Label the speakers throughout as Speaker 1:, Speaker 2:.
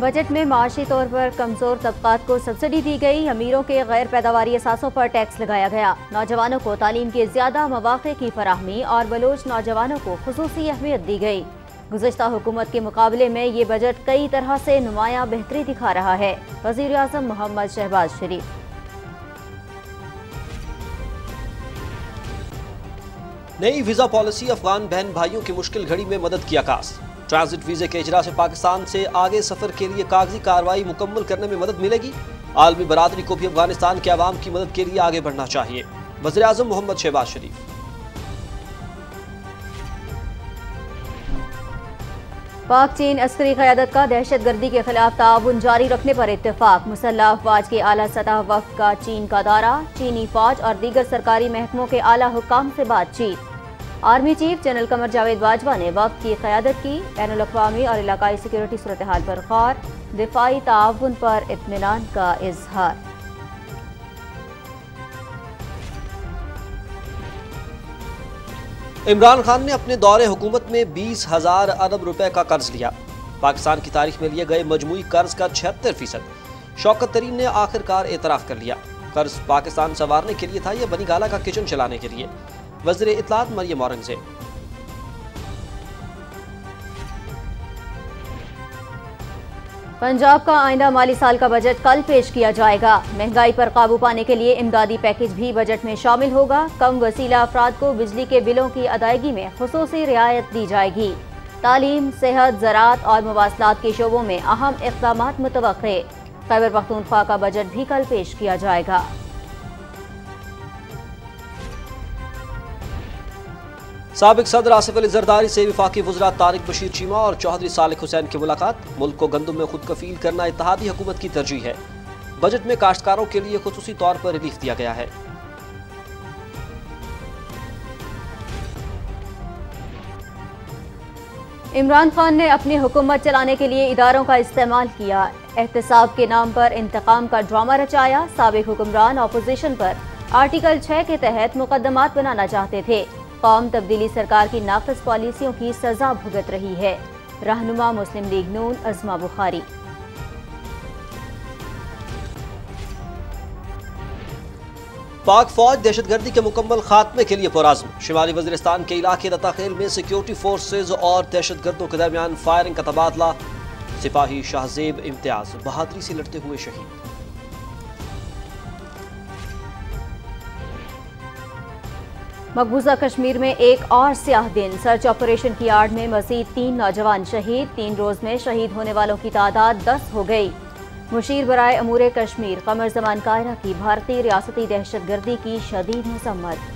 Speaker 1: Budget में माशी तौर पर कमज़ोर तबकात को सब्सिडी दी गई अमीरों के गैर पैदावारी असासों पर टैक्स लगाया गया नौजवानों को तालीम के ज़्यादा मौाक़े की फराहमी और बलोच नौजवानों को खसूसी अहमियत दी गई गुजशत हुकूमत के मुकाबले में ये बजट कई तरह से नुमाया बेहतरी दिखा रहा है वजीर अजम मोहम्मद शहबाज शरीफ
Speaker 2: नई वीज़ा पॉलिसी अफगान बहन भाइयों की मुश्किल घड़ी में मदद की आकाश ट्रांजिट वीज़े के अजरा से पाकिस्तान से आगे सफ़र के लिए कागजी कार्रवाई मुकम्मल करने में मदद मिलेगी आलमी बरदरी को भी अफगानिस्तान के आवाम की मदद के लिए आगे बढ़ना चाहिए वजर अजम मोहम्मद शहबाज शरीफ
Speaker 1: पाक चीन अस्करी क्यादत का दहशत गर्दी के खिलाफ ताउन जारी रखने पर इतफाक मुसल्ह अफवाज के आला सतह वक्त का चीन का दौरा चीनी फौज और दीगर सरकारी महकमों के आला हुकाम से बातचीत army chief general Qamar Javed Bajwa ने वक्त की क्यादत की बैन अवी और इलाकई सिक्योरिटी सूरत हाल पर गौर दिफाई ताउन पर इतमान का इजहार
Speaker 2: इमरान खान ने अपने दौरे हुकूमत में बीस हजार अरब रुपए का कर्ज लिया पाकिस्तान की तारीख में लिए गए मजमू कर्ज का छिहत्तर फीसद शौकत तरीन ने आखिरकार एतराफ़ कर लिया कर्ज पाकिस्तान संवारने के लिए था या बनीगाला का किचन चलाने के लिए वजर इतलात मरियम औरंगजेब
Speaker 1: पंजाब का आइंदा माली साल का बजट कल पेश किया जाएगा महंगाई पर काबू पाने के लिए इमदादी पैकेज भी बजट में शामिल होगा कम वसीला अफराद को बिजली के बिलों की अदायगी में खसूस रियायत दी जाएगी तालीम सेहत ज़रात और मवासलात के शोबों में अहम इकदाम मुतवे खैबर पखतूनख्वा का बजट भी कल पेश किया जाएगा
Speaker 2: सबक सदर आसिफ अली जरदारी से विफाकी वजरा तारिक बशीर चीमा और चौधरी सालिक हुसैन की मुलाकात मुल्क को गंदम में खुद कफील करना इतिहादी हुकूमत की तरजीह है बजट में काश्तकारों के लिए खसूसी तौर पर रिलीफ दिया गया है
Speaker 1: इमरान खान ने अपनी हुकूमत चलाने के लिए इदारों का इस्तेमाल किया एहतसाब के नाम पर इंतकाम का ड्रामा रचाया सबक हुक्मरान अपोजिशन पर आर्टिकल छः के तहत मुकदमात बनाना चाहते थे कौम तब्दीली सरकार की नाफज पॉलिसियों की सजा भुगत रही है रहनुमा मुस्लिम लीग नून अजमा बुखारी
Speaker 2: पाक फौज दहशतगर्दी के मुकम्मल खात्मे के लिए पुराजम शुमाली वजरिस्तान के इलाके दताखेल में सिक्योरिटी फोर्सेज और दहशत गर्दों के दरमियान फायरिंग का तबादला सिपाही शाहजेब इम्तियाज बहादरी से लड़ते हुए शहीद
Speaker 1: मकबूजा कश्मीर में एक और स्याह दिन सर्च ऑपरेशन की आड़ में मजीद तीन नौजवान शहीद तीन रोज में शहीद होने वालों की तादाद दस हो गई मुशीर बराए अमूर कश्मीर कमर जमान कायरा की भारतीय रियासती दहशतगर्दी की शदीद मसम्मत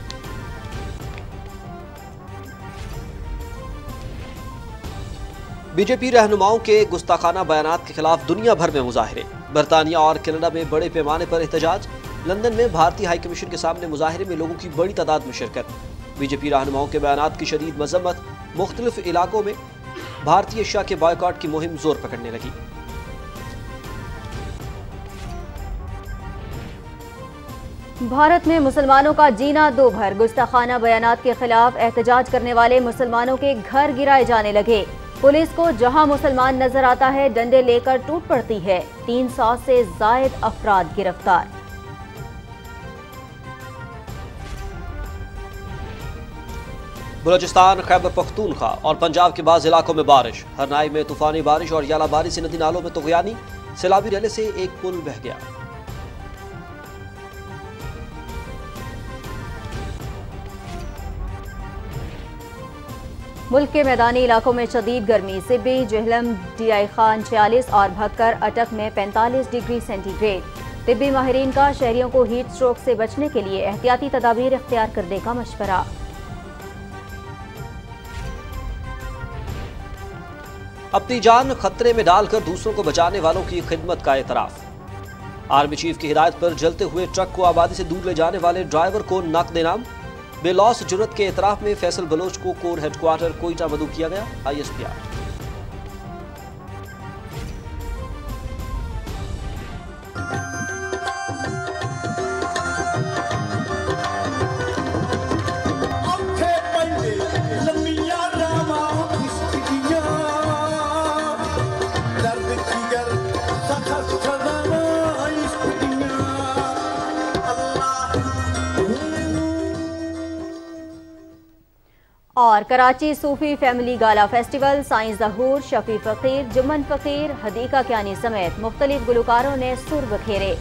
Speaker 2: बीजेपी रहनुमाओं के गुस्ताखाना बयान के खिलाफ दुनिया भर में मुजाहरे बरतानिया और कनाडा में बड़े पैमाने पर एहतजाज लंदन में भारतीय हाई कमीशन के सामने मुजाहरे में लोगों की बड़ी तादाद में शिरकत बीजेपी रहनुमाओं के बयान की शदीद मजम्मत मुख्तलिफ इलाकों में भारतीय शाह के बायकॉट की मुहिम जोर पकड़ने लगी
Speaker 1: भारत में मुसलमानों का जीना दो भर गुस्ताखाना बयान के खिलाफ एहतजाज करने वाले मुसलमानों के घर गिराए जाने लगे पुलिस को जहां मुसलमान नजर आता है डंडे लेकर टूट पड़ती है तीन सौ से जायद अफराद गिरफ्तार
Speaker 2: बलोचिस्तान खैबर पख्तूनखा और पंजाब के बाद इलाकों में बारिश हरनाई में तूफानी बारिश और यालाबारी से नदी नालों में तुगयानी सैलाबी रहने से एक पुल बह गया
Speaker 1: मुल्क के मैदानी इलाकों में शदीद गर्मी सिब्बी जहलम डियाई खान छियालीस और भक्कर अटक में 45 डिग्री सेंटीग्रेड तिब्बी माहरीन का शहरियों को हीट स्ट्रोक से बचने के लिए एहतियाती तदाबीर अख्तियार करने का मशवरा
Speaker 2: अपनी जान खतरे में डालकर दूसरों को बचाने वालों की खिदमत का एतराफ आर्मी चीफ की हिदायत पर जलते हुए ट्रक को आबादी से दूर ले जाने वाले ड्राइवर को नकद इनाम बेलॉस जरूरत के एतराफ में फैसल बलोच को कोर हेडक्वार्टर कोयटा मधु किया गया ISPR
Speaker 1: Karachi Sufi family gala festival Sain Zahoor Shafi Faqir Jumman फ़कीर हदीका क्यानी समेत मुख्तलिफ गुलकारों ने सुर बखेरे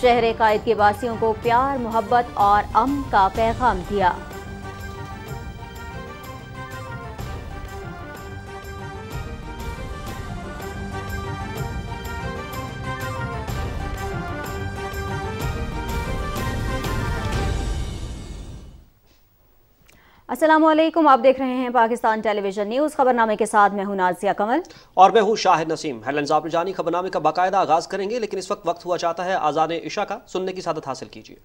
Speaker 1: शहर कायद के वासियों को प्यार मोहब्बत और अम का पैगाम दिया असलम आप देख रहे हैं पाकिस्तान टेलीविजन न्यूज़ खबरनामे के साथ मैं हूं नाजिया कमल
Speaker 2: और मैं हूं शाहिद नसीम हेलन जानी खबरनामे का बाकायदा आगाज करेंगे लेकिन इस वक्त वक्त हुआ चाहता है आजान ईशा का सुनने की सादत हासिल कीजिए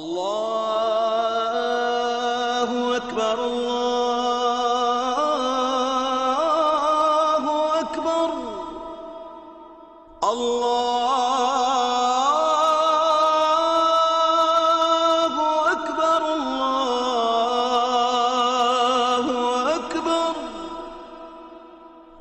Speaker 3: अल्लाह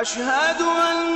Speaker 3: أشهد أن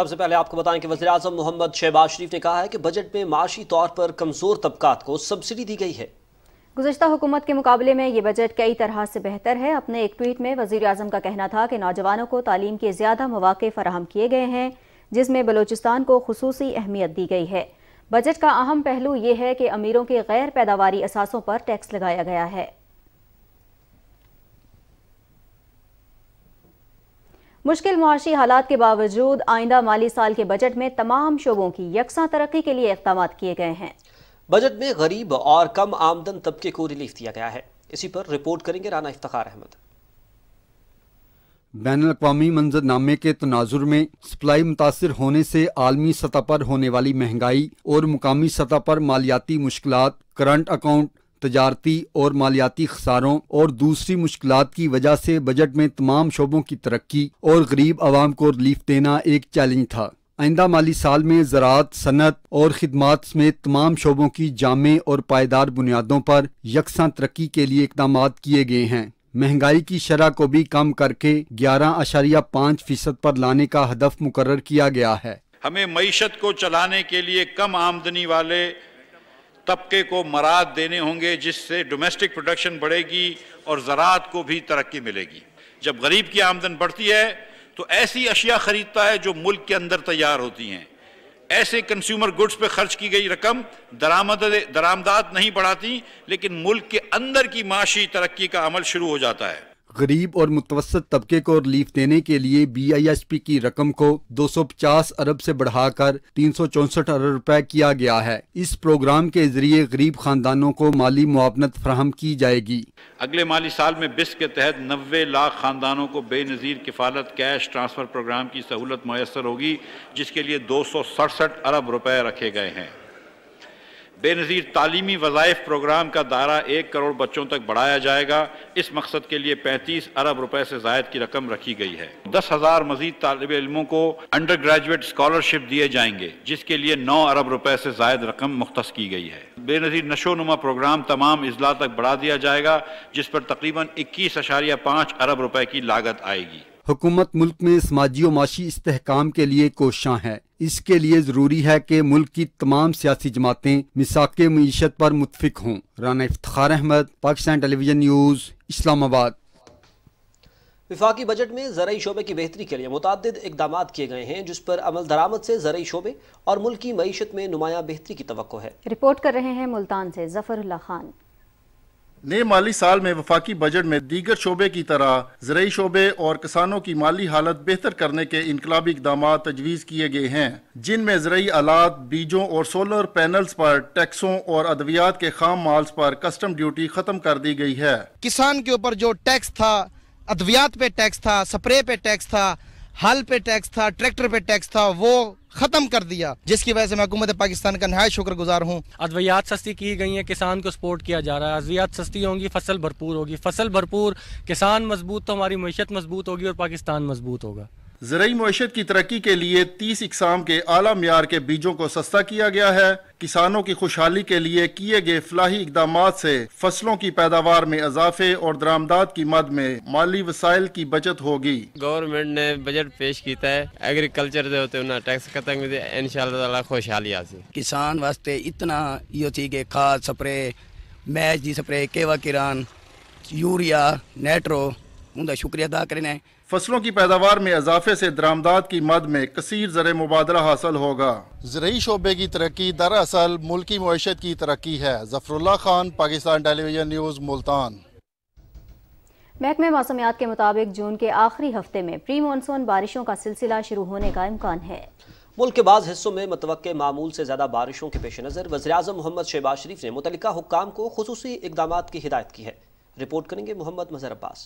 Speaker 2: सबसे पहले आपको बताएं कि वजी अजम मोहम्मद शहबाज शरीफ ने कहा है कि बजट में माशी तौर पर कमज़ोर तबकात को सब्सिडी दी गई है
Speaker 1: गुजशत हुकूमत के मुकाबले में ये बजट कई तरह से बेहतर है अपने एक ट्वीट में वजी अजम का कहना था कि नौजवानों को तालीम के ज़्यादा मौाक़ फराहम किए गए हैं जिसमें बलोचिस्तान को खसूस अहमियत दी गई है बजट का अहम पहलू ये है कि अमीरों के गैर पैदावारी असासों पर टैक्स लगाया गया है मुश्किल मुआशी हालात के बावजूद आइंदा माली साल के बजट में तमाम शोबों की यकसा तरक्की के लिए इकदाम किए गए हैं बजट में
Speaker 2: गरीब और कम आमदन तबके को रिलीफ दिया गया है इसी पर रिपोर्ट करेंगे राना इफ्तार अहमद
Speaker 4: बैन अवी मंजरनामे के तनाजुर में सप्लाई मुतासर होने से आलमी सतह पर होने वाली महंगाई और मुकामी सतह पर मालियाती मुश्किल करंट अकाउंट तजारती और मालियाती खसारों और दूसरी मुश्किल की वजह से बजट में तमाम शोबों की तरक्की और गरीब आवाम को रिलीफ देना एक चैलेंज था आइंदा माली साल में ज़रात सनत और खदमात समेत तमाम शोबों की जामे और पायदार बुनियादों पर यकसा तरक्की के लिए इकदाम किए गए हैं महंगाई की शरह को भी कम करके ग्यारह अशारिया पाँच फीसद पर लाने का हदफ मुकर किया गया है
Speaker 5: हमें मीशत को चलाने के लिए कम आमदनी वाले तबके को मराद देने होंगे जिससे डोमेस्टिक प्रोडक्शन बढ़ेगी और ज़रात को भी तरक्की मिलेगी जब गरीब की आमदन बढ़ती है तो ऐसी अशिया ख़रीदता है जो मुल्क के अंदर तैयार होती हैं ऐसे कंज्यूमर गुड्स पर खर्च की गई रकम दरामद दरामदात नहीं बढ़ाती लेकिन मुल्क के अंदर की माशी तरक्की का अमल शुरू हो जाता है
Speaker 4: गरीब और मुतवसत तबके को रिलीफ देने के लिए बी आई एस पी की रकम को 250 अरब से बढ़ाकर तीन अरब रुपए किया गया है इस प्रोग्राम के जरिए गरीब खानदानों को माली मुआवनत फ्राहम की जाएगी
Speaker 5: अगले माली साल में बिस के तहत नब्बे लाख खानदानों को Benazir Kafaalat cash transfer programme की सहूलत मैसर होगी जिसके लिए दो अरब रुपए रखे गए हैं बेनज़ीर तालीमी वज़ाइफ प्रोग्राम का दायरा एक करोड़ बच्चों तक बढ़ाया जाएगा इस मकसद के लिए पैंतीस अरब रुपए से जायद की रकम रखी गई है दस हज़ार मजीद तलब इलमों को अंडर ग्रेजुएट स्कॉलरशिप दिए जाएंगे जिसके लिए नौ अरब रुपए से जायद रकम मुख्त की गई है बेनज़ीर नशो नुमा प्रोग्राम तमाम अजला तक बढ़ा दिया जाएगा जिस पर तकरीबन इक्कीस अशारिया पाँच अरब रुपए की लागत आएगी
Speaker 4: हुकूमत मुल्क में समाजी और माशी इसकाम के लिए कोशां है इसके लिए जरूरी है कि मुल्क की तमाम सियासी जमातें मिसाक मीशत पर मुतफिक हों राना इफ्तार अहमद पाकिस्तान टेलीविजन न्यूज़ इस्लामाबाद
Speaker 2: विफाकी बजट में जरिए शोबे की बेहतरी के लिए मुतद इकदाम किए गए हैं जिस पर अमल दरामद से ज़रूरी शोबे और मुल्क की मीशत में नुमाया बेहतरी की तो है
Speaker 1: रिपोर्ट कर रहे हैं मुल्तान से जफर खान
Speaker 6: नए माली साल में वफाकी बजट में दीगर शोबे की तरह जरिए शोबे और किसानों की माली हालत बेहतर करने के इनकलाबी इकदाम तजवीज़ किए गए हैं जिनमें जरिए आलात बीजों और सोलर पैनल्स पर टैक्सों और अद्वियात के खाम माल्स पर कस्टम ड्यूटी खत्म कर दी गई है किसान के ऊपर जो टैक्स था
Speaker 7: अद्वियात पे टैक्स था स्प्रे पे टैक्स था हल पे टैक्स था ट्रैक्टर पे टैक्स था वो खत्म कर दिया जिसकी वजह से मैं हुकूमत पाकिस्तान का नहाय शुक्रगुजार हूँ
Speaker 8: अद्वियात सस्ती की गई है किसान को सपोर्ट किया जा रहा है अद्वियात सस्ती होंगी फसल भरपूर होगी फसल भरपूर किसान मजबूत तो
Speaker 6: हमारी मीशत मजबूत होगी और पाकिस्तान मजबूत होगा ज़रूरी मीशत की तरक्की के लिए तीस इकसाम के आला मैार के बीजों को सस्ता किया गया है किसानों की खुशहाली के लिए किए गए फलाही इकदाम से फसलों की पैदावार में इजाफे और दरामदाद की मद में माली वसाइल की बचत होगी
Speaker 8: गवर्नमेंट ने बजट पेश किया है एग्रीकल्चर टैक्स खत्म इन खुशहाली आज
Speaker 1: किसान वास्ते इतना यो थी के खाद स्प्रे मैच की स्प्रे केवा किरान यूरिया नेट्रो
Speaker 9: उनका
Speaker 6: शुक्रिया अदा करना है फसलों की पैदावार में इजाफे से दरामदाद की मद में कसर ज़र मुबादला हासिल होगा ज़रूरी शोबे की तरक्की दरअसल मुल्की मैशत की तरक्की है जफरुल्ला खान पाकिस्तान टेलीविजन न्यूज़ मुल्तान
Speaker 1: महकमे मौसमियात के मुताबिक जून के आखिरी हफ्ते में प्री मानसून बारिशों का सिलसिला शुरू होने का इम्कान है
Speaker 2: मुल्क के बाद हिस्सों में मतवक़ मामूल से ज़्यादा बारिशों के पेश नज़र वजी अजम मोहम्मद शहबाज शरीफ ने मुतलिका हुकाम को खसूसी इकदाम की हिदायत की है रिपोर्ट करेंगे मोहम्मद मजहर अब्बास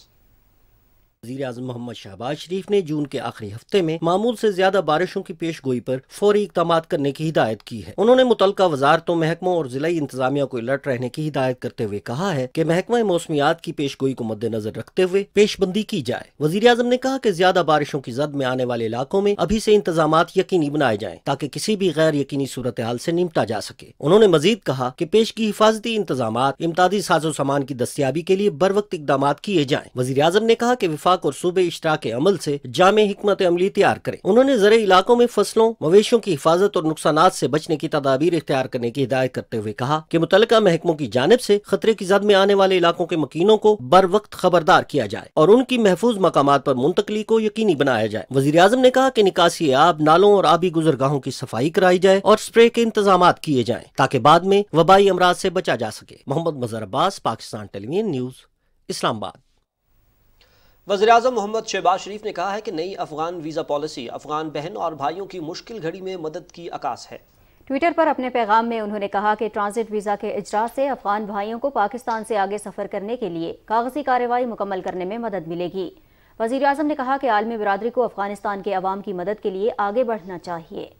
Speaker 10: वजीर अजम मोहम्मद शहबाज शरीफ ने जून के आखिरी हफ्ते में मामूल से ज्यादा बारिशों की पेश गोई पर फौरी इकदाम करने की हिदायत की है उन्होंने मुतल वजारतों महकमों और जिला इंतजामिया को अलर्ट रहने की हिदायत करते हुए कहा है की महकमा मौसमियात की पेश गोई को मद्देनजर रखते हुए पेशबंदी की जाए वजी अजम ने कहा की ज्यादा बारिशों की जद में आने वाले इलाकों में अभी से इंतजाम यकीनी बनाए जाए ताकि किसी भी गैर यकीनी सूरत हाल ऐसी निपटा जा सके उन्होंने मजीद कहा की पेश की हिफाजती इंतजाम इमदादी साजो सामान की दस्तियाबी के लिए बर वक्त इकदाम किए जाए वजी अजम ने कहा की विफा इतफाक और सूबे इश्तरा के अमल से जाम हमत अमली तैयार करें उन्होंने जरिए इलाकों में फसलों मवेशियों की हिफाजत और नुकसान से बचने की तदाबीर इख्तियार करने की हिदायत करते हुए कहा कि मुतल महकमों की जानब से खतरे की जद में आने वाले इलाकों के मकीनों को बर वक्त खबरदार किया जाए और उनकी महफूज मकाम पर मुंतकली को यकीनी बनाया जाए वजी अजम ने कहा की निकासी आब नालों और आबी गुजरगाहों की सफाई कराई जाए और स्प्रे के इंतजाम किए जाए ताकि बाद में वबाई अमराज से बचा जा सके मोहम्मद मजहर अब्बास पाकिस्तान टेलीविजन न्यूज इस्लामाबाद
Speaker 2: वजी अजम मोहम्मद शहबाज शरीफ ने कहा है कि नई अफगान वीज़ा पॉलिसी अफगान बहन और भाइयों की मुश्किल घड़ी में मदद की अकास है
Speaker 1: ट्विटर पर अपने पैगाम में उन्होंने कहा कि ट्रांजिट वीज़ा के इजरा से अफगान भाइयों को पाकिस्तान से आगे सफ़र करने के लिए कागजी कार्रवाई मुकम्मल करने में मदद मिलेगी वजी अजम ने कहा कि आलमी बरदरी को अफगानिस्तान के अवाम की मदद के लिए आगे बढ़ना चाहिए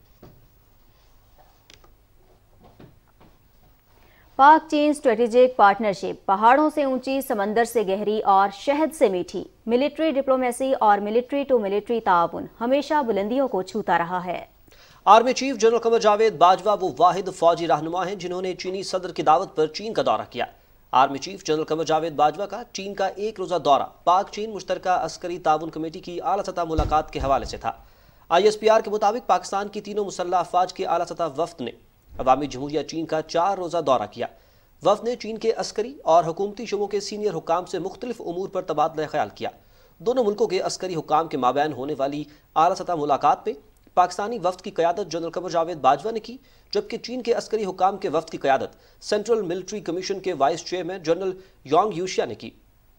Speaker 1: पाक चीन स्ट्रेटेजिक पार्टनरशिप पहाड़ों से ऊंची समंदर से गहरी और शहद से मीठी मिलिट्री डिप्लोमेसी और मिलिट्री टू मिलिट्री ताउन हमेशा बुलंदियों को छूता रहा है
Speaker 2: army chief general Qamar Javed Bajwa वो वाहिद फौजी रहनुमा हैं जिन्होंने चीनी सदर की दावत पर चीन का दौरा किया army chief general Qamar Javed Bajwa का चीन का एक रोजा दौरा पाक चीन मुश्तर अस्करी ताउन कमेटी की आला सतह मुलाकात के हवाले से था आईएसपीआर के मुताबिक पाकिस्तान की तीनों मुसल्ह अफवाज के आला सतह वफ्त ने अवामी जमहूरिया चीन का चार रोज़ा दौरा किया वफ ने चीन के अस्करी और हुकूमती शुबों के सीनियर हुकाम से मुख्तलिफ अमूर पर तबादला ख्याल किया दोनों मुल्कों के अस्करी हुकाम के माबैन होने वाली अली सतह मुलाकात में पाकिस्तानी वफद की क्यादत जनरल कमर जावेद बाजवा ने की जबकि चीन के अस्करी हुकाम के वफद की क्यादत सेंट्रल मिलिट्री कमीशन के वाइस चेयरमैन जनरल योंग यूशिया ने की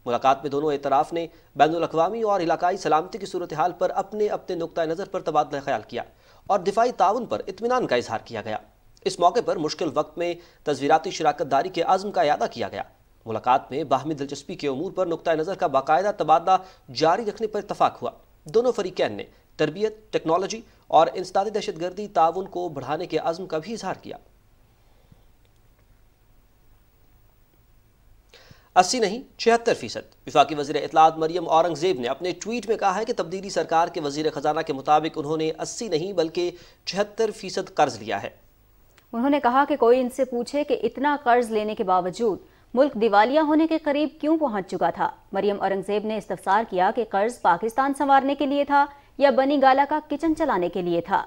Speaker 2: मुलाकात में दोनों एतराफ़ ने बैन अवी और इलाकई सलामती की सूरत हाल पर अपने अपने नुक़ नज़र पर तबादला ख्याल किया और दिफाई ताउन पर इतमान का इजहार किया गया इस मौके पर मुश्किल वक्त में तस्वीराती दारी के आज़म का अदा किया गया मुलाकात में बाहमी दिलचस्पी के अमूर पर नुकतः नज़र का बाकायदा तबादला जारी रखने पर इतफाक़ हुआ दोनों फरीकैन ने तरबियत टेक्नोलॉजी और इंसदादी दहशतगर्दी ताउन को बढ़ाने के आज़म का भी इजहार किया अस्सी नहीं छिहत्तर फीसद विफाकी वजी इतलात मरियम औरंगजेब ने अपने ट्वीट में कहा है कि तब्दीली सरकार के वजीर खजाना के मुताबिक उन्होंने अस्सी नहीं बल्कि छिहत्तर फीसद कर्ज लिया है
Speaker 1: उन्होंने कहा कि कोई इनसे पूछे कि इतना कर्ज लेने के बावजूद मुल्क दिवालिया होने के करीब क्यों पहुंच चुका था मरियम औरंगजेब ने इस्तफसार किया कि कर्ज पाकिस्तान संवारने के लिए था या बनी गाला का किचन चलाने के लिए था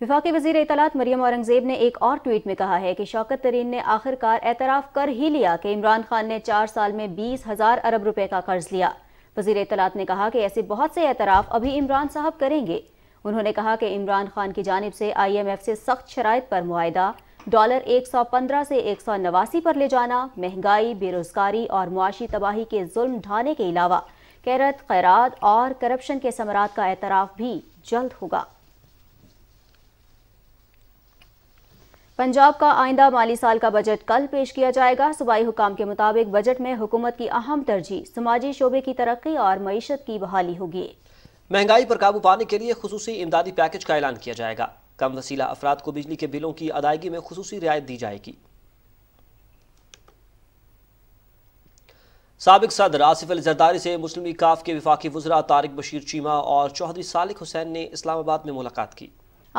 Speaker 1: विफाक वजीर इतलात मरियम औरंगजेब ने एक और ट्वीट में कहा है कि शौकत तरीन ने आखिरकार एतराफ़ कर ही लिया कि इमरान खान ने चार साल में बीस हज़ार अरब रुपए का कर्ज लिया वजीर इतलात ने कहा कि ऐसे बहुत से एतराफ़ अभी इमरान साहब करेंगे उन्होंने कहा कि इमरान खान की जानब से आई एम एफ से सख्त शराइ पर मुआदा डॉलर एक सौ पंद्रह से एक सौ नवासी पर ले जाना महंगाई बेरोजगारी और मुआशी तबाही के जुल्म ढाने के अलावा कैरत खैरात और करप्शन के समरात का एतराफ़ भी जल्द होगा पंजाब का आइंदा माली साल का बजट कल पेश किया जाएगा सूबाई हुकाम के मुताबिक बजट में हुकूमत की अहम तरजीह समाजी शोबे की तरक्की और मीशत की बहाली होगी
Speaker 2: महंगाई पर काबू पाने के लिए खसूसी इमदादी पैकेज का ऐलान किया जाएगा कम वसीला अफराद को बिजली के बिलों की अदायगी में खसूसी रियायत दी जाएगी सबक सदर आसिफ अली जरदारी से मुस्लिम काफ के विफाक वजरा तारिक बशीर चीमा और चौधरी सालिक हुसैन ने इस्लामाबाद में मुलाकात की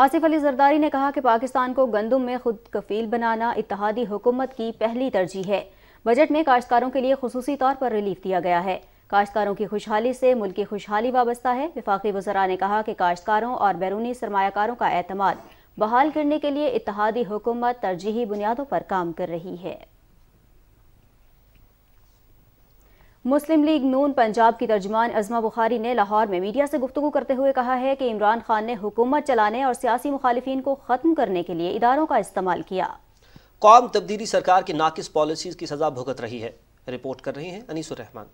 Speaker 1: आसिफ अली जरदारी ने कहा कि पाकिस्तान को गंदम में खुद कफील बनाना इतिहादी हुकूमत की पहली तरजीह है बजट में काश्तकारों के लिए खसूसी तौर पर रिलीफ दिया गया है काश्तकारों की खुशहाली से मुल्क की खुशहाली वाबस्ता है विफाकी वजरा ने कहा कि काश्तकारों और बैरूनी सरमाकारों का अहतमाद बहाल करने के लिए इतिहादी हुकूमत तरजीही बुनियादों पर काम कर रही है मुस्लिम लीग नून पंजाब की तर्जमान अजमा बुखारी ने लाहौर में मीडिया से गुफ्तु करते हुए कहा है कि इमरान खान ने हुकूमत चलाने और सियासी मुखालफी को ख़त्म करने के लिए इदारों का इस्तेमाल किया कौम
Speaker 2: तब्दीली सरकार की नाकिस पॉलिसीज़ की सज़ा भुगत रही है रिपोर्ट कर रही है अनिसमान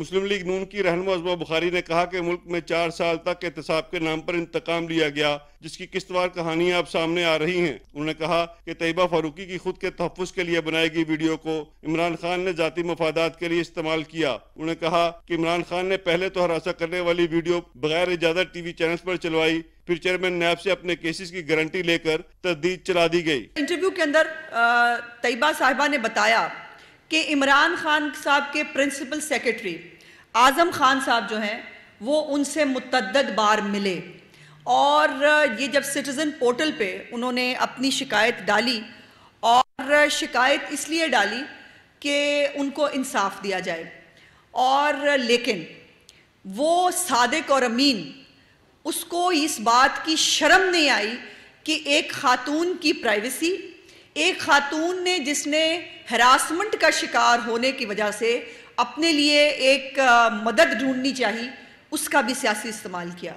Speaker 2: मुस्लिम लीग नून की रहन उसबा बुखारी ने कहा कि मुल्क में चार साल तक
Speaker 5: एहतसाब के नाम पर इंतकाम लिया गया जिसकी किस्तवार कहानियां अब सामने आ रही हैं उन्होंने कहा कि तयबा फारूकी की खुद के तहफ़ के लिए बनाई गई वीडियो को इमरान खान ने जाती मफादात के लिए इस्तेमाल किया उन्होंने कहा कि इमरान खान ने पहले तो हरासा करने वाली वीडियो बगैर इजाजत टीवी चैनल पर चलवाई फिर चेयरमैन नैब से अपने केसेस की गारंटी लेकर तस्दीद चला दी गई
Speaker 11: इंटरव्यू के अंदर तयबा साहिबा ने बताया कि इमरान खान साहब के प्रिंसिपल सेक्रेटरी आज़म खान साहब जो हैं वो उनसे मतदद बार मिले और ये जब सिटीज़न पोर्टल पे उन्होंने अपनी शिकायत डाली और शिकायत इसलिए डाली कि उनको इंसाफ दिया जाए और लेकिन वो सादक और अमीन उसको इस बात की शर्म नहीं आई कि एक खातून की प्राइवेसी एक खातून ने जिसने हरासमेंट का शिकार होने की वजह से अपने लिए एक मदद ढूंढनी चाहिए उसका भी सियासी इस्तेमाल किया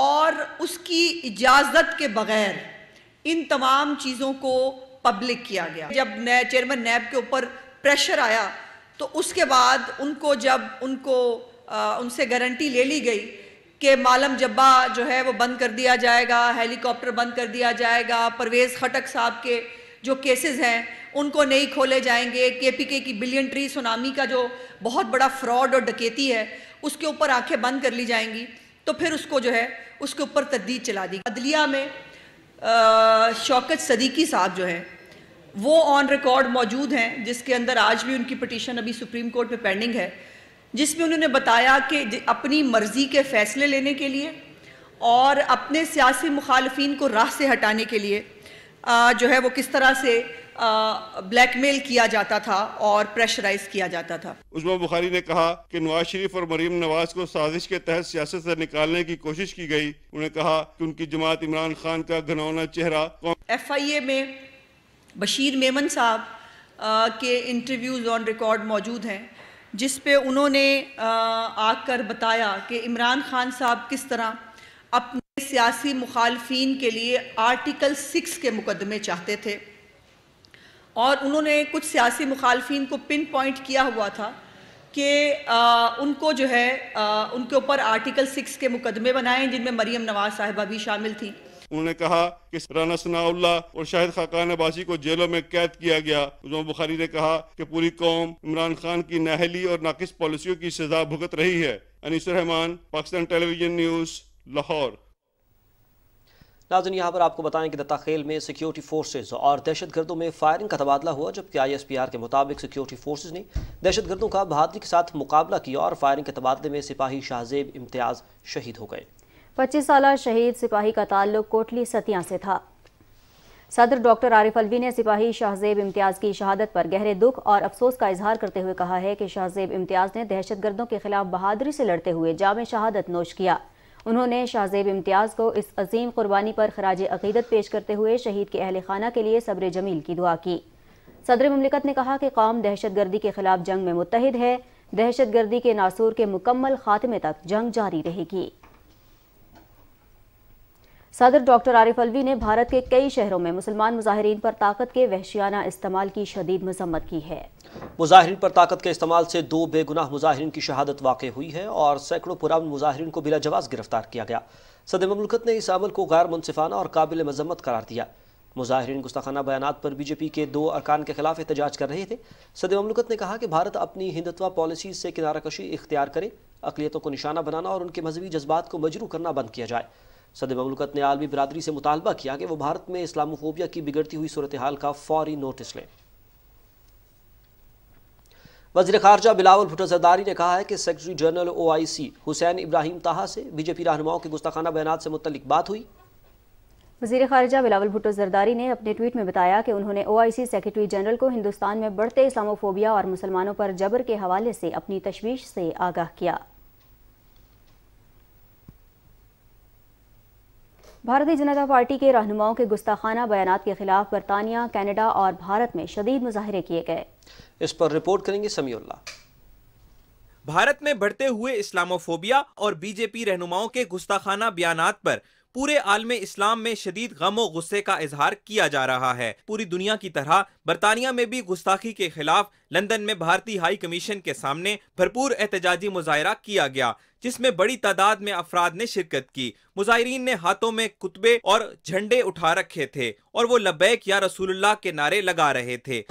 Speaker 11: और उसकी इजाज़त के बगैर इन तमाम चीज़ों को पब्लिक किया गया जब नए चेयरमैन नैब के ऊपर प्रेशर आया तो उसके बाद उनको जब उनको आ, उनसे गारंटी ले ली गई कि मालम जब्बा जो है वो बंद कर दिया जाएगा हेलीकॉप्टर बंद कर दिया जाएगा परवेज़ खटक साहब के जो केसेस हैं उनको नहीं खोले जाएंगे केपीके की बिलियन ट्री सुनामी का जो बहुत बड़ा फ्रॉड और डकेती है उसके ऊपर आंखें बंद कर ली जाएंगी तो फिर उसको जो है उसके ऊपर तदीद चला दी अदलिया में आ, शौकत सदीकी साहब जो है वो ऑन रिकॉर्ड मौजूद हैं जिसके अंदर आज भी उनकी पटिशन अभी सुप्रीम कोर्ट में पेंडिंग है जिसमें उन्होंने बताया कि अपनी मर्ज़ी के फ़ैसले लेने के लिए और अपने सियासी मुखालफी को राह से हटाने के लिए जो है वो किस तरह से ब्लैकमेल किया जाता था और प्रेशराइज किया जाता था
Speaker 5: उजमा बुखारी ने कहा कि नवाज शरीफ और मरीम नवाज को साजिश के तहत सियासत से निकालने की कोशिश की गई उन्होंने कहा कि उनकी जमात इमरान खान का घनौना चेहरा
Speaker 11: एफ आई ए में बशीर मेमन साहब के इंटरव्यूज ऑन रिकॉर्ड मौजूद हैं जिस पे उन्होंने आकर बताया कि इमरान खान साहब किस तरह अपने सियासी मुखालफी के लिए आर्टिकल सिक्स के मुकदमे चाहते थे और उन्होंने कुछ सियासी मुखालफी को पिन पॉइंट किया हुआ था कि उनको जो है आ, उनके ऊपर आर्टिकल सिक्स के मुकदमे बनाए जिनमें मरियम नवाज साहिबा भी शामिल थी
Speaker 5: उन्होंने कहा कि राना सनाउल्ला और शाहिद खाकान अबासी को जेलों में कैद किया गया उजमा बुखारी ने कहा कि पूरी कौम इमरान खान की नहली
Speaker 2: और नाकिस पॉलिसियों की सजा भुगत रही है अनिस रहमान पाकिस्तान टेलीविजन न्यूज़ लाहौर नाजन यहाँ पर आपको बताएं कि दत्ताखेल में सिक्योरिटी फोर्सेज और दहशत गर्दों में फायरिंग का तबादला हुआ जबकि आई एस पी आर के मुताबिक सिक्योरिटी फोर्सेज ने दहशत गर्दों का बहादुरी के साथ मुकाबला किया और फायरिंग के तबादले में सिपाही शाहजेब इम्तियाज शहीद हो गए
Speaker 1: पच्चीस साल शहीद सिपाही का ताल्लुक कोटली सतिया से था सदर डॉक्टर आरिफ अलवी ने सिपाही शाहजेब इम्तियाज की शहादत पर गहरे दुख और अफसोस का इजहार करते हुए कहा है कि शाहजेब इम्तियाज ने दहशत गर्दों के खिलाफ बहादुरी से लड़ते हुए जाम शहादत नोश किया उन्होंने शाहजेब इम्तियाज़ को इस अजीम कुर्बानी पर खराज अकीदत पेश करते हुए शहीद के अहल खाना के लिए सब्र जमील की दुआ की सदर ममलिकत ने कहा कि कौम दहशत गर्दी के खिलाफ जंग में मुतहद है दहशत गर्दी के नासूर के मुकम्मल खात्मे तक जंग जारी रहेगी सदर डॉक्टर आरिफ अलवी ने भारत के कई शहरों में मुसलमान मुजाहरीन पर ताकत के वहशियाना इस्तेमाल की शदीद मजम्मत की है
Speaker 2: मुजाहरीन पर ताकत के इस्तेमाल से दो बेगुनाह मुजाहरीन की शहादत वाक़ हुई है और सैकड़ों पुरान मुजाहरीन को बिलाजवाज गिरफ्तार किया गया सदर ममलकत ने इस अमल को गैर मुनफाना और काबिल मजम्मत करार दिया मुजाहरीन गुस्ताखाना बयान पर बीजेपी के दो अरकान के खिलाफ एहतजाज कर रहे थे सदर ममलकत ने कहा कि भारत अपनी हिंदुत्वा पॉलिसी से किनाराकशी इख्तियार करे अकलीतों को निशाना बनाना और उनके मजहबी जज्बात को मजरू करना बंद किया जाए सदर ममलकत ने आलमी बरदरी से मुतालबा किया कि वह भारत में इस्लामोफोबिया की बिगड़ती हुई सूरत हाल का फौरी नोटिस लें वजी खारजा बिलावल भुटो जरदारी ने कहा है कि secretary general O I C Hussain Ibrahim Taha से बीजेपी रहनुमाओं के गुस्ताखाना बयान से मुतलिक बात हुई
Speaker 1: वजी खारजा बिलावल भुटो जरदारी ने अपने ट्वीट में बताया कि उन्होंने ओ आई सी सेक्रेटरी जनरल को हिंदुस्तान में बढ़ते इस्लामोफोबिया और मुसलमानों पर जबर के हवाले से अपनी तशवीश से आगाह किया भारतीय जनता पार्टी के रहनुमाओं के गुस्ताखाना बयान के खिलाफ बरतानिया कनाडा और भारत में शदीद मुजाहरे किए गए इस पर रिपोर्ट करेंगे समी
Speaker 12: भारत में बढ़ते हुए इस्लामोफोबिया और बीजेपी रहनुमाओं के गुस्ताखाना बयान पर पूरे आलम इस्लाम में शदीद गम और गुस्से का इजहार किया जा रहा है पूरी दुनिया की तरह बरतानिया में भी गुस्ताखी के खिलाफ लंदन में भारतीय हाई कमीशन के सामने भरपूर एहतजाजी मुजाहरा किया गया जिसमें बड़ी तादाद में अफराद ने शिरकत की मुजाहरीन ने हाथों में कुतबे और झंडे उठा रखे थे और वो लबैक या रसूल्लाह के नारे लगा रहे थे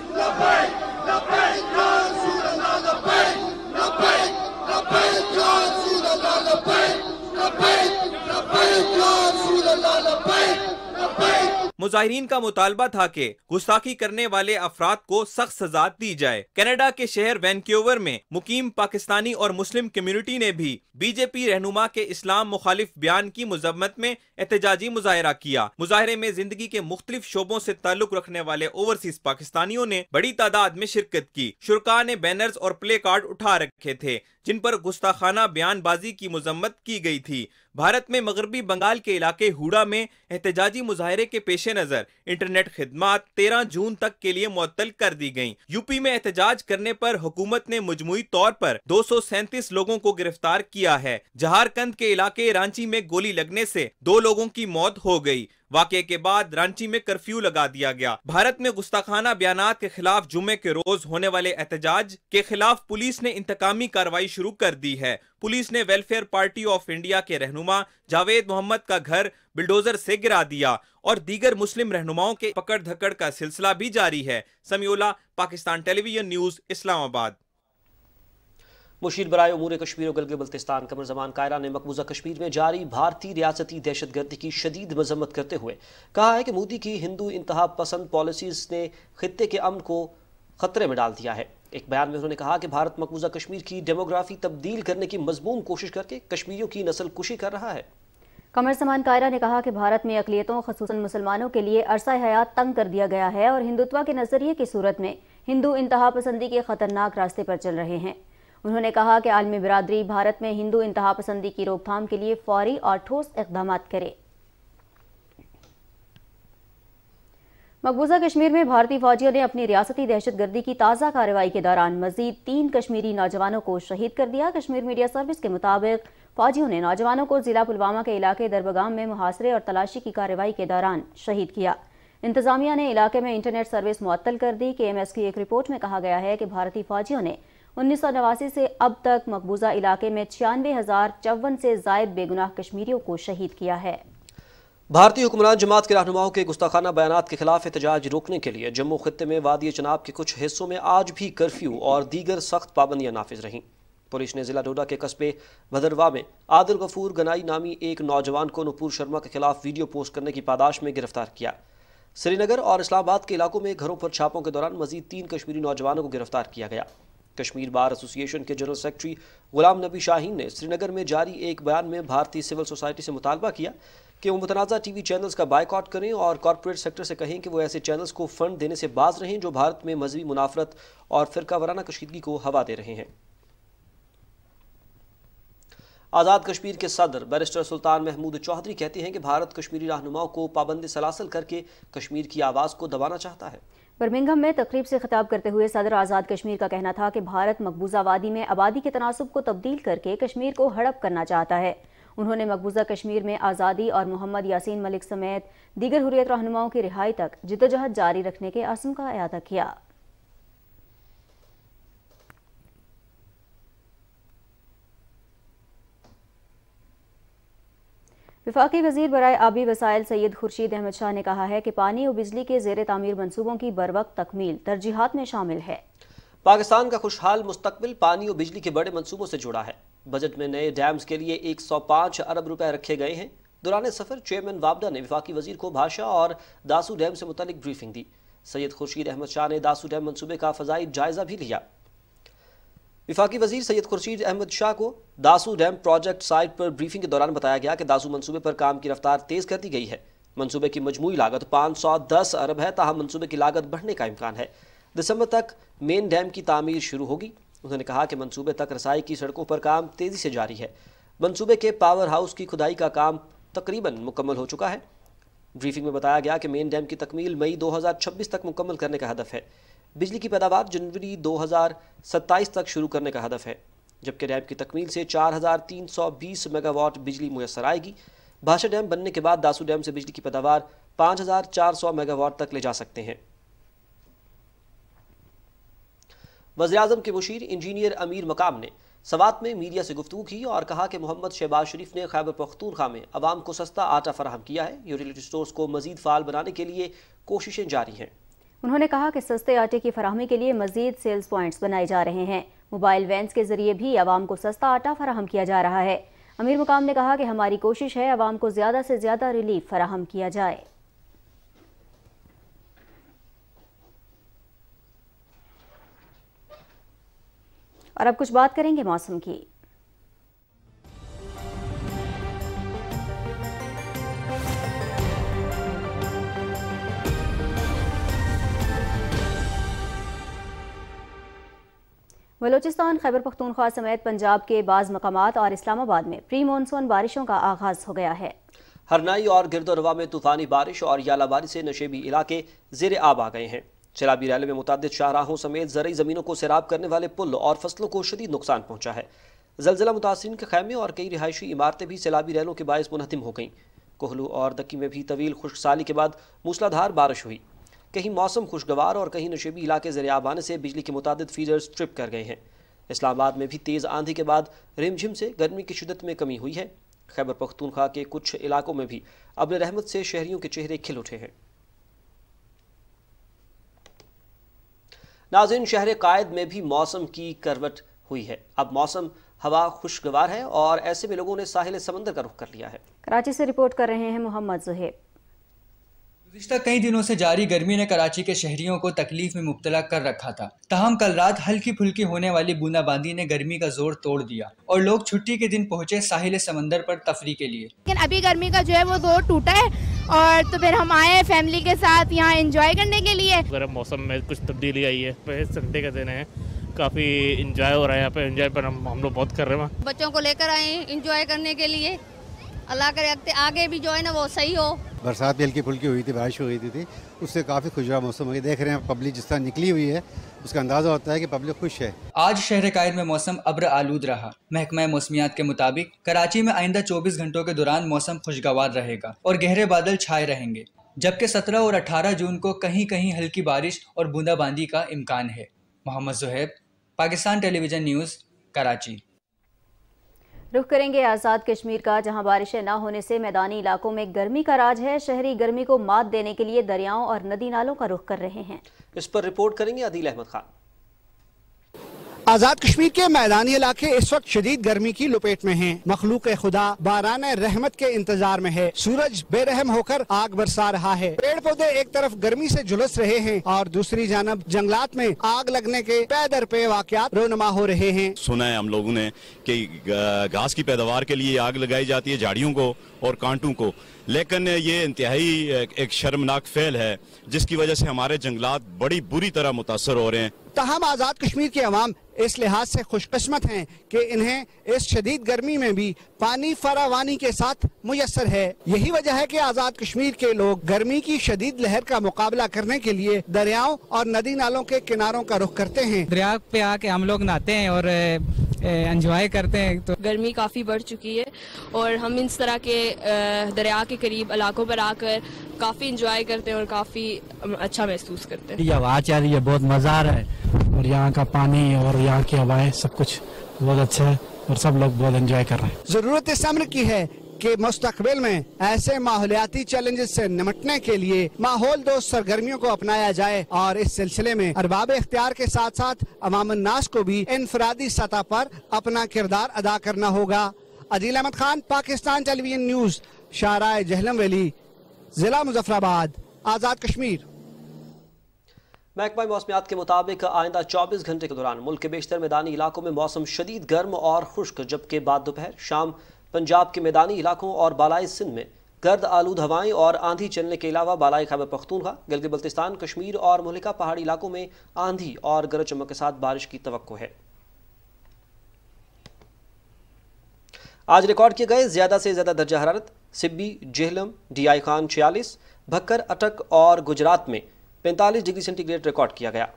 Speaker 12: मुजाहरीन का मुतालबा था कि गुस्ताखी करने वाले अफराद को सख्त सजा दी जाए कनाडा के शहर वैनक्यूवर में मुकीम पाकिस्तानी और मुस्लिम कम्युनिटी ने भी बीजेपी रहनुमा के इस्लाम मुखालिफ बयान की मजम्मत में एहतजाजी मुजाहरा किया मुजाहरे में जिंदगी के मुख्तलिफ शोबों से ताल्लुक रखने वाले ओवरसीज पाकिस्तानियों ने बड़ी तादाद में शिरकत की शुरा ने बैनर्स और प्ले कार्ड उठा रखे थे जिन पर गुस्ताखाना बयानबाजी की मजम्मत की गई थी भारत में मगरबी बंगाल के इलाके हुडा में एहतजाजी मुजाहरे के पेश नज़र इंटरनेट खदमात तेरह जून तक के लिए मुअत्तल कर दी गयी यूपी में एहतजाज करने पर हुकूमत ने मजमुई तौर पर दो सौ सैंतीस लोगों को गिरफ्तार किया है झारखंड के इलाके रांची में गोली लगने से दो लोगों की मौत हो गई वाक के बाद रांची में कर्फ्यू लगा दिया गया भारत में गुस्ताखाना बयान के खिलाफ जुमे के रोज होने वाले एहतजाज के खिलाफ पुलिस ने इंतकामी कार्रवाई शुरू कर दी है पुलिस ने वेलफेयर पार्टी ऑफ इंडिया के रहनुमा जावेद मोहम्मद का घर बिल्डोजर से गिरा दिया और दीगर मुस्लिम रहनुमाओं के पकड़ धकड़ का सिलसिला भी जारी है समियोला पाकिस्तान टेलीविजन न्यूज इस्लामाबाद
Speaker 2: मुशीर बरए अमूर कश्मीर गलगित बल्तिस्तान कमर जमान कायरा ने मकबूजा कश्मीर में जारी भारतीय रियासती दहशत गर्दी की शदीद मजम्मत करते हुए कहा है कि मोदी की हिंदू इंतहा पसंद पॉलिसीज ने खत्े के अमन को खतरे में डाल दिया है एक बयान में उन्होंने कहा कि भारत मकबूजा कश्मीर की डेमोग्राफी तब्दील करने की मजमूम कोशिश करके कश्मीरियों की नस्ल कुशी कर रहा है
Speaker 1: कमर समान कायरा ने कहा कि भारत में अकलीतों खसूस मुसलमानों के लिए अरसा हयात तंग कर दिया गया है और हिंदुत्व के नजरिए की सूरत में हिंदू इंतहा पसंदी के खतरनाक रास्ते पर चल रहे हैं उन्होंने कहा कि आलमी बिरादरी भारत में हिंदू इंतहा पसंदी की रोकथाम के लिए फौरी और ठोस इकदाम करे मकबूजा कश्मीर में भारतीय फौजियों ने अपनी रियासती दहशतगर्दी की ताज़ा कार्रवाई के दौरान मजीद तीन कश्मीरी नौजवानों को शहीद कर दिया कश्मीर मीडिया सर्विस के मुताबिक फौजियों ने नौजवानों को जिला पुलवामा के इलाके दरबगाम में मुहासरे और तलाशी की कार्रवाई के दौरान शहीद किया इंतजामिया ने इलाके में इंटरनेट सर्विस मुअत्तल कर दी के एम एस की एक रिपोर्ट में कहा गया है कि भारतीय फौजियों ने उन्नीस सौ नवासी से अब तक मकबूजा इलाके में छियानवे हजार चौवन से जायद बेगुनाह कश्मीरियों को शहीद किया है
Speaker 2: भारतीय हुक्मरान जमात के रहनुमाओं के गुस्ताखाना बयान के खिलाफ एहतजाज रोकने के लिए जम्मू खत्े में वादी चनाब के कुछ हिस्सों में आज भी कर्फ्यू और दीगर सख्त पाबंदियां नाफिज रहीं पुलिस ने जिला डोडा के कस्बे भदरवा में आदिल गफूर गनाई नामी एक नौजवान को नपूर शर्मा के खिलाफ वीडियो पोस्ट करने की पादाश में गिरफ्तार किया श्रीनगर और इस्लामाबाद के इलाकों में घरों पर छापों के दौरान मजीद तीन कश्मीरी नौजवानों को गिरफ्तार किया गया कश्मीर बार एसोसिएशन के जनरल सेक्रेटरी गुलाम नबी शाहीन ने श्रीनगर में जारी एक बयान में भारतीय सिविल सोसाइटी से मुतालबा किया कि वो मुतनाज़ा टीवी चैनल्स का बायकॉट करें और कॉरपोरेट सेक्टर से कहें कि वो ऐसे चैनल्स को फंड देने से बाज रहें जो भारत में मजहबी मुनाफरत और फिरका वराना कशीदगी को हवा दे रहे हैं आज़ाद कश्मीर के सदर बैरिस्टर सुल्तान महमूद चौधरी कहते हैं कि भारत कश्मीरी रहनुमाओं को पाबंदी सलासल करके कश्मीर की आवाज़ को दबाना चाहता
Speaker 1: है बर्मिंगम में तकरीब से खिताब करते हुए सदर आज़ाद कश्मीर का कहना था कि भारत मकबूजा वादी में आबादी के तनासब को तब्दील करके कश्मीर को हड़प करना चाहता है उन्होंने मकबूजा कश्मीर में आज़ादी और मोहम्मद यासीन मलिक समेत दीगर हुरियत रहनुमाओं की रिहाई तक जिदोजहद जारी रखने के आसम का अदा किया विफाकी वजीर बरए आबी वसाइल सैयद खुर्शीद अहमद शाह ने कहा है कि पानी और बिजली के जेर तमीर मनसूबों की बर वक्त तकमील तरजीहत में शामिल है
Speaker 2: पाकिस्तान का खुशहाल मुस्तबिल पानी और बिजली के बड़े मनसूबों से जुड़ा है बजट में नए डैम्स के लिए एक सौ पाँच अरब रुपए रखे गए हैं दौरान सफर चेयरमैन वाबदा ने विफाकी वजीर को भाषा और दासू डैम से मुतल ब्रीफिंग दी सैयद खुर्शीद अहमद शाह ने दासू डैम मनसूबे का फजाई जायजा भी लिया विफाकी वजीर सैयद खुर्शीद अहमद शाह को दासू डैम प्रोजेक्ट साइट पर ब्रीफिंग के दौरान बताया गया कि दासू मनसूबे पर काम की रफ्तार तेज कर दी गई है मनसूबे की मजमू लागत पाँच सौ दस अरब है ताहम मनसूबे की लागत बढ़ने का इम्कान है दिसंबर तक मेन डैम की तमीर शुरू होगी उन्होंने कहा कि मनसूबे तक रसाई की सड़कों पर काम तेज़ी से जारी है मनसूबे के पावर हाउस की खुदाई का काम तकरीबन मुकम्मल हो चुका है ब्रीफिंग में बताया गया कि मेन डैम की तकमील मई 2026 तक मुकम्मल करने का हदफ है बिजली की पैदावार जनवरी 2027 तक शुरू करने का हदफ है जबकि डैम की तकमील से 4,320 मेगावाट बिजली मुयसर आएगी भाषा डैम बनने के बाद दासू डैम से बिजली की पैदावार 5,400 मेगावाट तक ले जा सकते हैं वजी अजम के मुशीर इंजीनियर अमीर मकाम ने सवात में मीडिया से गुफ्तू की और कहा कि मोहम्मद शहबाज शरीफ ने खैबर पख्तूनखा में आवाम को सस्ता आटा फराहम किया है यूटिलिटी स्टोर्स को मजीद फाल बनाने के लिए कोशिशें जारी हैं
Speaker 1: उन्होंने कहा कि सस्ते आटे की फराहमी के लिए मजीद सेल्स प्वाइंट्स बनाए जा रहे हैं मोबाइल वैन्स के जरिए भी आवाम को सस्ता आटा फराहम किया जा रहा है अमीर मुकाम ने कहा कि हमारी कोशिश है आवाम को ज़्यादा से ज़्यादा रिलीफ फराहम किया जाए और अब कुछ बात करेंगे मौसम की बलोचिस्तान खैबर पख्तूनख्वा समेत पंजाब के बाद मकाम और इस्लामाबाद में प्री मानसून बारिशों का आगाज हो गया है
Speaker 2: हरनाई और गिरदोरवा में तूफानी बारिश और यालाबारी से नशेबी इलाके जेर आब आ गए हैं शराबी रैली में मुतद शाहराहों समेत जरिए ज़मीनों को सैराब करने वाले पुल और फसलों को शदीद नुकसान पहुँचा है जलजिला मुतासरी के खैमे और कई रिहायशी इमारतें भी सैलाबी रैलों के बायस मुनहदम हो गईं कोहलू और दक्की में भी तवील खुशसाली के बाद मूसलाधार बारिश हुई कहीं मौसम खुशगवार और कहीं नशेबी इलाके जरियाब आने से बिजली के मुताद फीडर ट्रिप कर गए हैं इस्लामाबाद में भी तेज़ आंधी के बाद रिमझिम से गर्मी की शिदत में कमी हुई है खैबर पख्तूनख्वा के कुछ इलाकों में भी अब रहमत से शहरियों के चेहरे खिल उठे हैं नाजिन शहर कायद में भी मौसम की करवट हुई है अब मौसम हवा खुशगवार है और ऐसे में लोगों ने साहिल समंदर का रुख कर लिया है
Speaker 1: कराची से रिपोर्ट कर रहे हैं मोहम्मद जहेब
Speaker 4: गुजशत कई दिनों से जारी गर्मी ने कराची के शहरियों को तकलीफ में मुबतला कर रखा था तहम कल रात हल्की फुल्की होने वाली बूंदाबांदी ने गर्मी का जोर तोड़ दिया और लोग छुट्टी के दिन पहुंचे साहिल समंदर पर तफरी के लिए
Speaker 13: लेकिन अभी गर्मी का जो है वो जोर टूटा है और तो फिर हम आए फैमिली के साथ यहाँ इंजॉय करने के लिए
Speaker 7: गर्म मौसम में कुछ तब्दीली आई है संडे का दिन है काफ़ी इंजॉय हो रहा है यहाँ पे इंजॉय पर हम हम लोग बहुत कर रहे हैं
Speaker 13: बच्चों को लेकर आए इंजॉय करने के लिए अल्लाह करे अगते आगे भी जो है ना वो सही हो
Speaker 7: बरसात भी हल्की फुल्की हुई थी बारिश हुई थी, थी उससे काफ़ी खुशरा मौसम हो गया देख रहे हैं पब्लिक जिस तरह निकली हुई है उसका अंदाजा होता है कि पब्लिक खुश है
Speaker 4: आज शहर कायद में मौसम अब्र आलूद रहा महकमा मौसमियात के मुताबिक कराची में आइंदा 24 घंटों के दौरान मौसम खुशगवार रहेगा और गहरे बादल छाए रहेंगे जबकि सत्रह और अठारह जून को कहीं कहीं हल्की बारिश और बूंदाबांदी का इम्कान है मोहम्मद जहैब पाकिस्तान टेलीविजन न्यूज़
Speaker 1: कराची रुख करेंगे आज़ाद कश्मीर का जहां बारिशें ना होने से मैदानी इलाकों में गर्मी का राज है शहरी गर्मी को मात देने के लिए दरियाओं और नदी नालों का रुख कर रहे हैं
Speaker 2: इस पर रिपोर्ट करेंगे अदील अहमद खान
Speaker 1: आज़ाद
Speaker 9: कश्मीर के मैदानी इलाके इस वक्त शदीद गर्मी की लपेट में हैं। मखलूक खुदा बारान रहमत के इंतजार में है सूरज बेरहम होकर आग बरसा रहा है पेड़ पौधे एक तरफ गर्मी से झुलस रहे हैं और दूसरी जानब जंगलात में आग लगने के पैदर पे वाकत रोनमा हो रहे हैं
Speaker 5: सुना है हम लोगों ने की घास की पैदावार के लिए आग लगाई जाती है झाड़ियों को और कांटों को लेकिन ये इंतहाई एक शर्मनाक फैल है जिसकी वजह से हमारे जंगलात बड़ी बुरी तरह मुतासर हो रहे हैं
Speaker 9: तहम आज़ाद कश्मीर के आवाम इस लिहाज से खुशकस्मत हैं कि इन्हें इस शदीद गर्मी में भी पानी फरावानी के साथ मुयसर है यही वजह है कि आज़ाद कश्मीर के लोग गर्मी की शदीद लहर का मुकाबला करने के लिए दरियाओं और नदी नालों के किनारों का रुख करते हैं दरिया पे आके हम लोग नहाते हैं और
Speaker 13: एंजॉय करते हैं तो गर्मी काफ़ी बढ़ चुकी है और हम इस तरह के दरिया के करीब इलाकों पर आकर काफ़ी इंजॉय करते हैं और काफ़ी अच्छा महसूस करते हैं ये
Speaker 9: आवाज़ आ रही है बहुत मज़ा आ रहा है और यहाँ का पानी और यहाँ की हवाएं सब कुछ
Speaker 14: बहुत अच्छा है और सब लोग बहुत एंजॉय कर रहे हैं
Speaker 9: जरूरत इस अम्र की है के मुस्तबिल में ऐसे माहौलियाती चैलेंजेस से निमटने के लिए माहौल दोस्त सरगर्मियों को अपनाया जाए और इस सिलसिले में अरबाब इख्तियार के साथ साथ अवामनास को भी इनफरादी सतह पर अपना किरदार अदा करना होगा अदील अहमद खान पाकिस्तान टेलीविजन न्यूज शाहराय जहलम वैली जिला मुजफ्फराबाद आज़ाद कश्मीर
Speaker 2: महकमा मौसमियात के मुताबिक आइंदा 24 घंटे के दौरान मुल्क के बेशतर मैदानी इलाकों में मौसम शदीद गर्म और खुश्क जबकि बाद दोपहर शाम पंजाब के मैदानी इलाकों और बालाए सिंध में गर्द आलूद हवाएं और आंधी चलने के अलावा बालाए खैब पख्तूनखा गिलगित बल्तिस्तान कश्मीर और मोहलिका पहाड़ी इलाकों में आंधी और गरज चमक के साथ बारिश की तो है आज रिकॉर्ड किए गए ज्यादा से ज्यादा दर्जा हरारत सिब्बी जेहलम डीआई खान छियालीस भक्कर अटक और गुजरात में पैंतालीस डिग्री सेंटीग्रेड रिकॉर्ड किया गया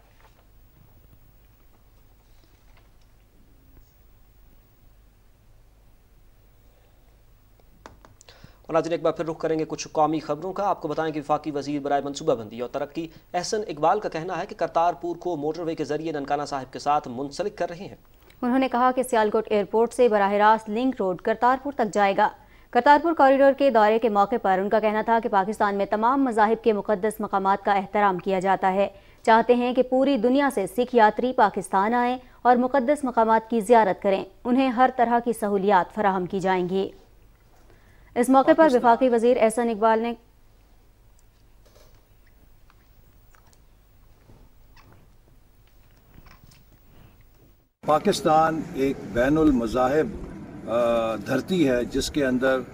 Speaker 2: और नाजन एक बार फिर रुख करेंगे कुछ कौमी खबरों का आपको बताएं कि विफाकी वजीर बरए मनसूबाबंदी और तरक्की एहसन इकबाल का कहना है कि करतारपुर को मोटरवे के जरिए ननकाना साहब के साथ मुंसलिक कर रहे हैं
Speaker 1: उन्होंने कहा कि सियालकोट एयरपोर्ट से बरह रास्त लिंक रोड करतारपुर तक जाएगा करतारपुर कॉरिडोर के दौरे के मौके पर उनका कहना था कि पाकिस्तान में तमाम मजाहब के मुकदस मकाम का एहतराम किया जाता है चाहते हैं कि पूरी दुनिया से सिख यात्री पाकिस्तान आएँ और मुकदस मकाम की जियारत करें उन्हें हर तरह की सहूलियात फराहम की जाएंगी इस मौके पर विफाकी वजीर एहसन इकबाल ने
Speaker 5: पाकिस्तान एक बैन मज़ाहब धरती है जिसके अंदर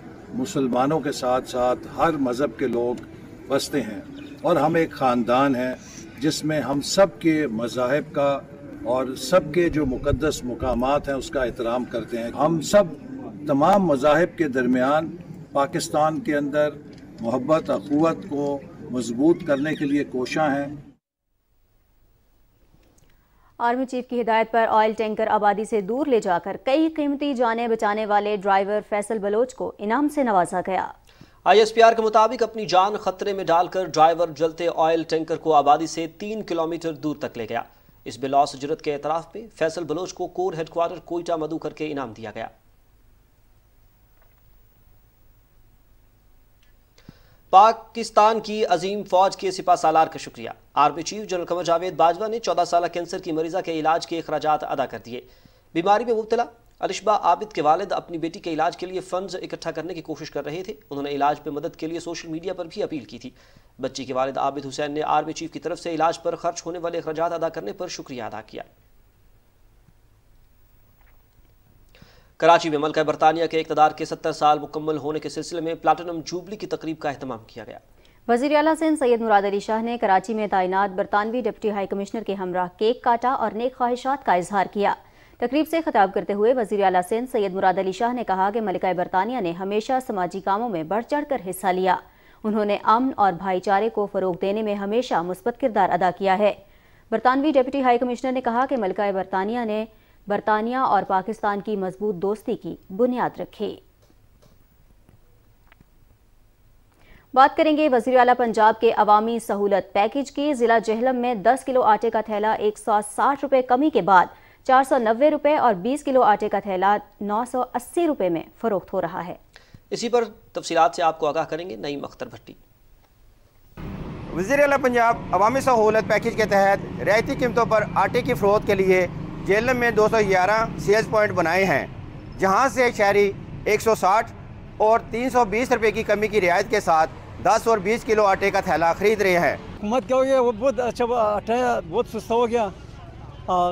Speaker 5: मुसलमानों के साथ साथ हर मज़हब के लोग बसते हैं और हम एक ख़ानदान हैं जिसमें हम सब के मज़ाहब का और सब के जो मुकदस मकाम हैं उसका एहतराम करते हैं हम सब तमाम मज़ाहब के दरमियान पाकिस्तान के अंदर मोहब्बत अखुवत को मजबूत करने के लिए कोशा हैं
Speaker 1: आर्मी चीफ की हिदायत पर ऑयल टैंकर आबादी से दूर ले जाकर कई कीमती जाने बचाने वाले ड्राइवर फैसल बलोच को इनाम से नवाजा गया
Speaker 2: आईएसपीआर के मुताबिक अपनी जान खतरे में डालकर ड्राइवर जलते ऑयल टैंकर को आबादी से तीन किलोमीटर दूर तक ले गया इस बिलास जरत के एतराफ़ में फैसल बलोच को कोर हेडक्वार्टर कोयटा मधु करके इनाम दिया गया पाकिस्तान की अजीम फौज के सिपा सालार का शुक्रिया army chief general Qamar Javed Bajwa ने चौदह साल कैंसर की मरीजा के इलाज के अखराज अदा कर दिए बीमारी में मुबतला अलिशबा आबिद के वालद अपनी बेटी के इलाज के लिए फंड्स इकट्ठा करने की कोशिश कर रहे थे उन्होंने इलाज पर मदद के लिए सोशल मीडिया पर भी अपील की थी बच्ची के वालद आबिद हुसैन ने आर्मी चीफ की तरफ से इलाज पर खर्च होने वाले अखराज अदा करने पर शुक्रिया अदा किया कराची में मलका बरतानिया के इकतदार के सत्तर साल मुकम्मल होने के सिलसिले में प्लाटिनम जूबली की तकरीब का अहतमाम किया गया
Speaker 1: वजीर अला सिंह सैयद मुराद अली शाह ने कराची में तैनात बरतानवी डिप्टी हाई कमिश्नर के हमरा केक काटा और नेक ख्वाहिशात का इजहार किया तकरीब से खिताब करते हुए वजीर अला सिंह सैयद मुराद अली शाह ने कहा कि मलिका बरतानिया ने हमेशा समाजी कामों में बढ़ चढ़ कर हिस्सा लिया उन्होंने अमन और भाईचारे को फ़रोग देने में हमेशा मुस्बत किरदार अदा किया है बरतानवी डिप्टी हाई कमिश्नर ने कहा कि मलिका बरतानिया ने बरतानिया और पाकिस्तान की मजबूत दोस्ती की बुनियाद रखे बात करेंगे वजीर अला पंजाब के अवामी सहूलत पैकेज की जिला जहलम में 10 किलो आटे का थैला एक सौ कमी के बाद चार सौ नब्बे रुपये और 20 किलो आटे का थैला नौ सौ अस्सी रुपये में फरोख्त हो रहा है
Speaker 2: इसी पर तफसीत से आपको आगाह करेंगे नईम अख्तर भट्टी वजीर अला पंजाब अवामी सहूलत
Speaker 9: पैकेज के तहत रियायती कीमतों पर आटे की फरोख के लिए जेलम में 211 सेल्स पॉइंट बनाए हैं जहां से शहरी 160 और 320 रुपए की कमी की रियायत के साथ 10 और 20 किलो आटे का थैला खरीद रहे हैं
Speaker 14: हुकूमत क्या हो गया वो बहुत अच्छा आटा है बहुत सस्ता हो गया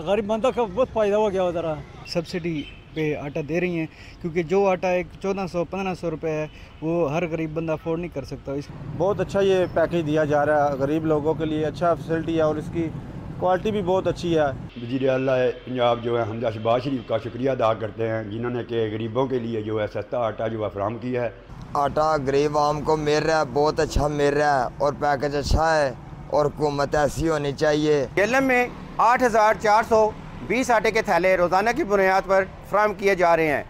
Speaker 14: गरीब बंदा का बहुत फ़ायदा हो गया ज़रा
Speaker 7: सब्सिडी पे आटा दे रही हैं क्योंकि जो आटा एक चौदह सौ पंद्रह सौ रुपये है वो हर गरीब बंदा अफोर्ड नहीं कर सकता बहुत अच्छा ये
Speaker 4: पैकेज दिया जा रहा है गरीब लोगों के लिए अच्छा फैसिलिटी है और इसकी क्वालिटी भी बहुत अच्छी है वजीर अला पंजाब जो है हमदा शबाज शरीफ का शुक्रिया अदा करते हैं जिन्होंने के गरीबों के लिए जो है सस्ता आटा जो है फ्राहम किया है आटा
Speaker 9: गरीब आम को मिल रहा है बहुत अच्छा मिल रहा है और पैकेज अच्छा है और हुकूमत ऐसी होनी चाहिए केलम में आठ हज़ार चार सौ बीस आटे के थैले रोज़ाना की बुनियाद पर फ्राहम किए जा रहे हैं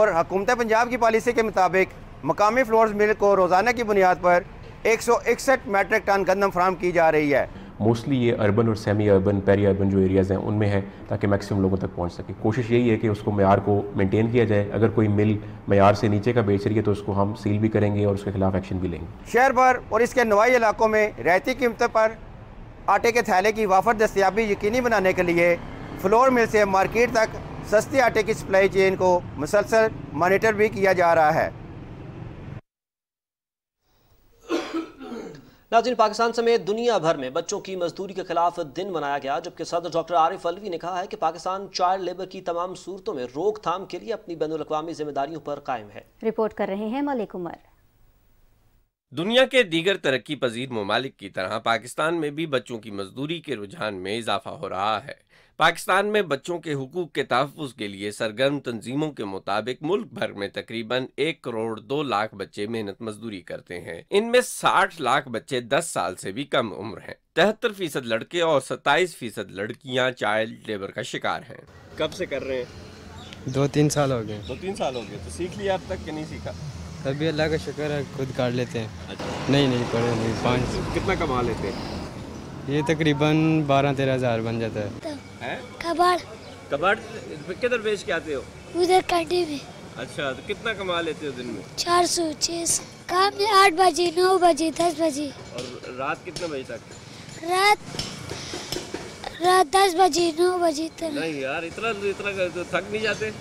Speaker 9: और हकूमत पंजाब की पॉलिसी के मुताबिक मकामी फ्लोर मिल को रोज़ाना की बुनियाद पर एक सौ इकसठ मेट्रिक टन गंदम फ्राहम की जा रही है
Speaker 8: मोस्टली
Speaker 12: ये अर्बन और सेमी अर्बन पेरी अर्बन जो एरियाज़ हैं उनमें है ताकि मैक्सिमम लोगों तक पहुंच सके कोशिश यही है कि उसको मैार को मेंटेन किया जाए अगर कोई मिल मैार से नीचे का बेच रही है तो उसको हम सील भी करेंगे और
Speaker 8: उसके खिलाफ एक्शन भी लेंगे
Speaker 9: शहर भर और इसके नवाई इलाकों में रहती कीमतों पर आटे के थैले की वाफर दस्तियाबी यकीनी बनाने के लिए फ्लोर मिल से मार्केट तक सस्ते आटे की सप्लाई चेन को मुसलसल मॉनिटर भी किया जा रहा है
Speaker 2: नाजिन पाकिस्तान समेत दुनिया भर में बच्चों की मजदूरी के खिलाफ दिन मनाया गया जबकि सदर डॉक्टर आरिफ अलवी ने कहा है कि पाकिस्तान चाइल्ड लेबर की तमाम सूरतों में रोकथाम के लिए अपनी बैन अवी जिम्मेदारियों पर कायम है
Speaker 1: रिपोर्ट कर रहे हैं मलिक उमर
Speaker 8: दुनिया के दीगर तरक्की पजीर ममालिक की तरह पाकिस्तान में भी बच्चों की मजदूरी के रुझान में इजाफा हो रहा है पाकिस्तान में बच्चों के हकूक के तहफ़ के लिए सरगर्म तंजीमों के मुताबिक मुल्क भर में तकरीबन एक करोड़ दो लाख बच्चे मेहनत मजदूरी करते हैं इनमें साठ लाख बच्चे दस साल से भी कम उम्र हैं तिहत्तर फीसद लड़के और सत्ताईस फीसद लड़कियाँ चाइल्ड लेबर का शिकार हैं कब से कर रहे हैं
Speaker 7: दो तीन साल हो गए
Speaker 8: दो तीन साल हो गए तो सीख लिया अब तक कि नहीं सीखा
Speaker 7: अभी अल्लाह का शुक्र है खुद काट लेते हैं अच्छा नहीं नहीं पड़े नहीं पाँच तो कितना कमा लेते
Speaker 8: हैं
Speaker 7: ये तकरीबन बारह तेरह हज़ार बन जाता है
Speaker 8: तो, कबाड़ कबाड़ किधर बेच के आते हो उधर कांटे में अच्छा तो कितना कमा लेते हो दिन में चार सौ छह सौ काम में आठ बजे नौ बजे दस बजे और रात कितने बजे तक रात रात दस बजे नौ बजे तक नहीं यार इतना इतना तो थक नहीं जाते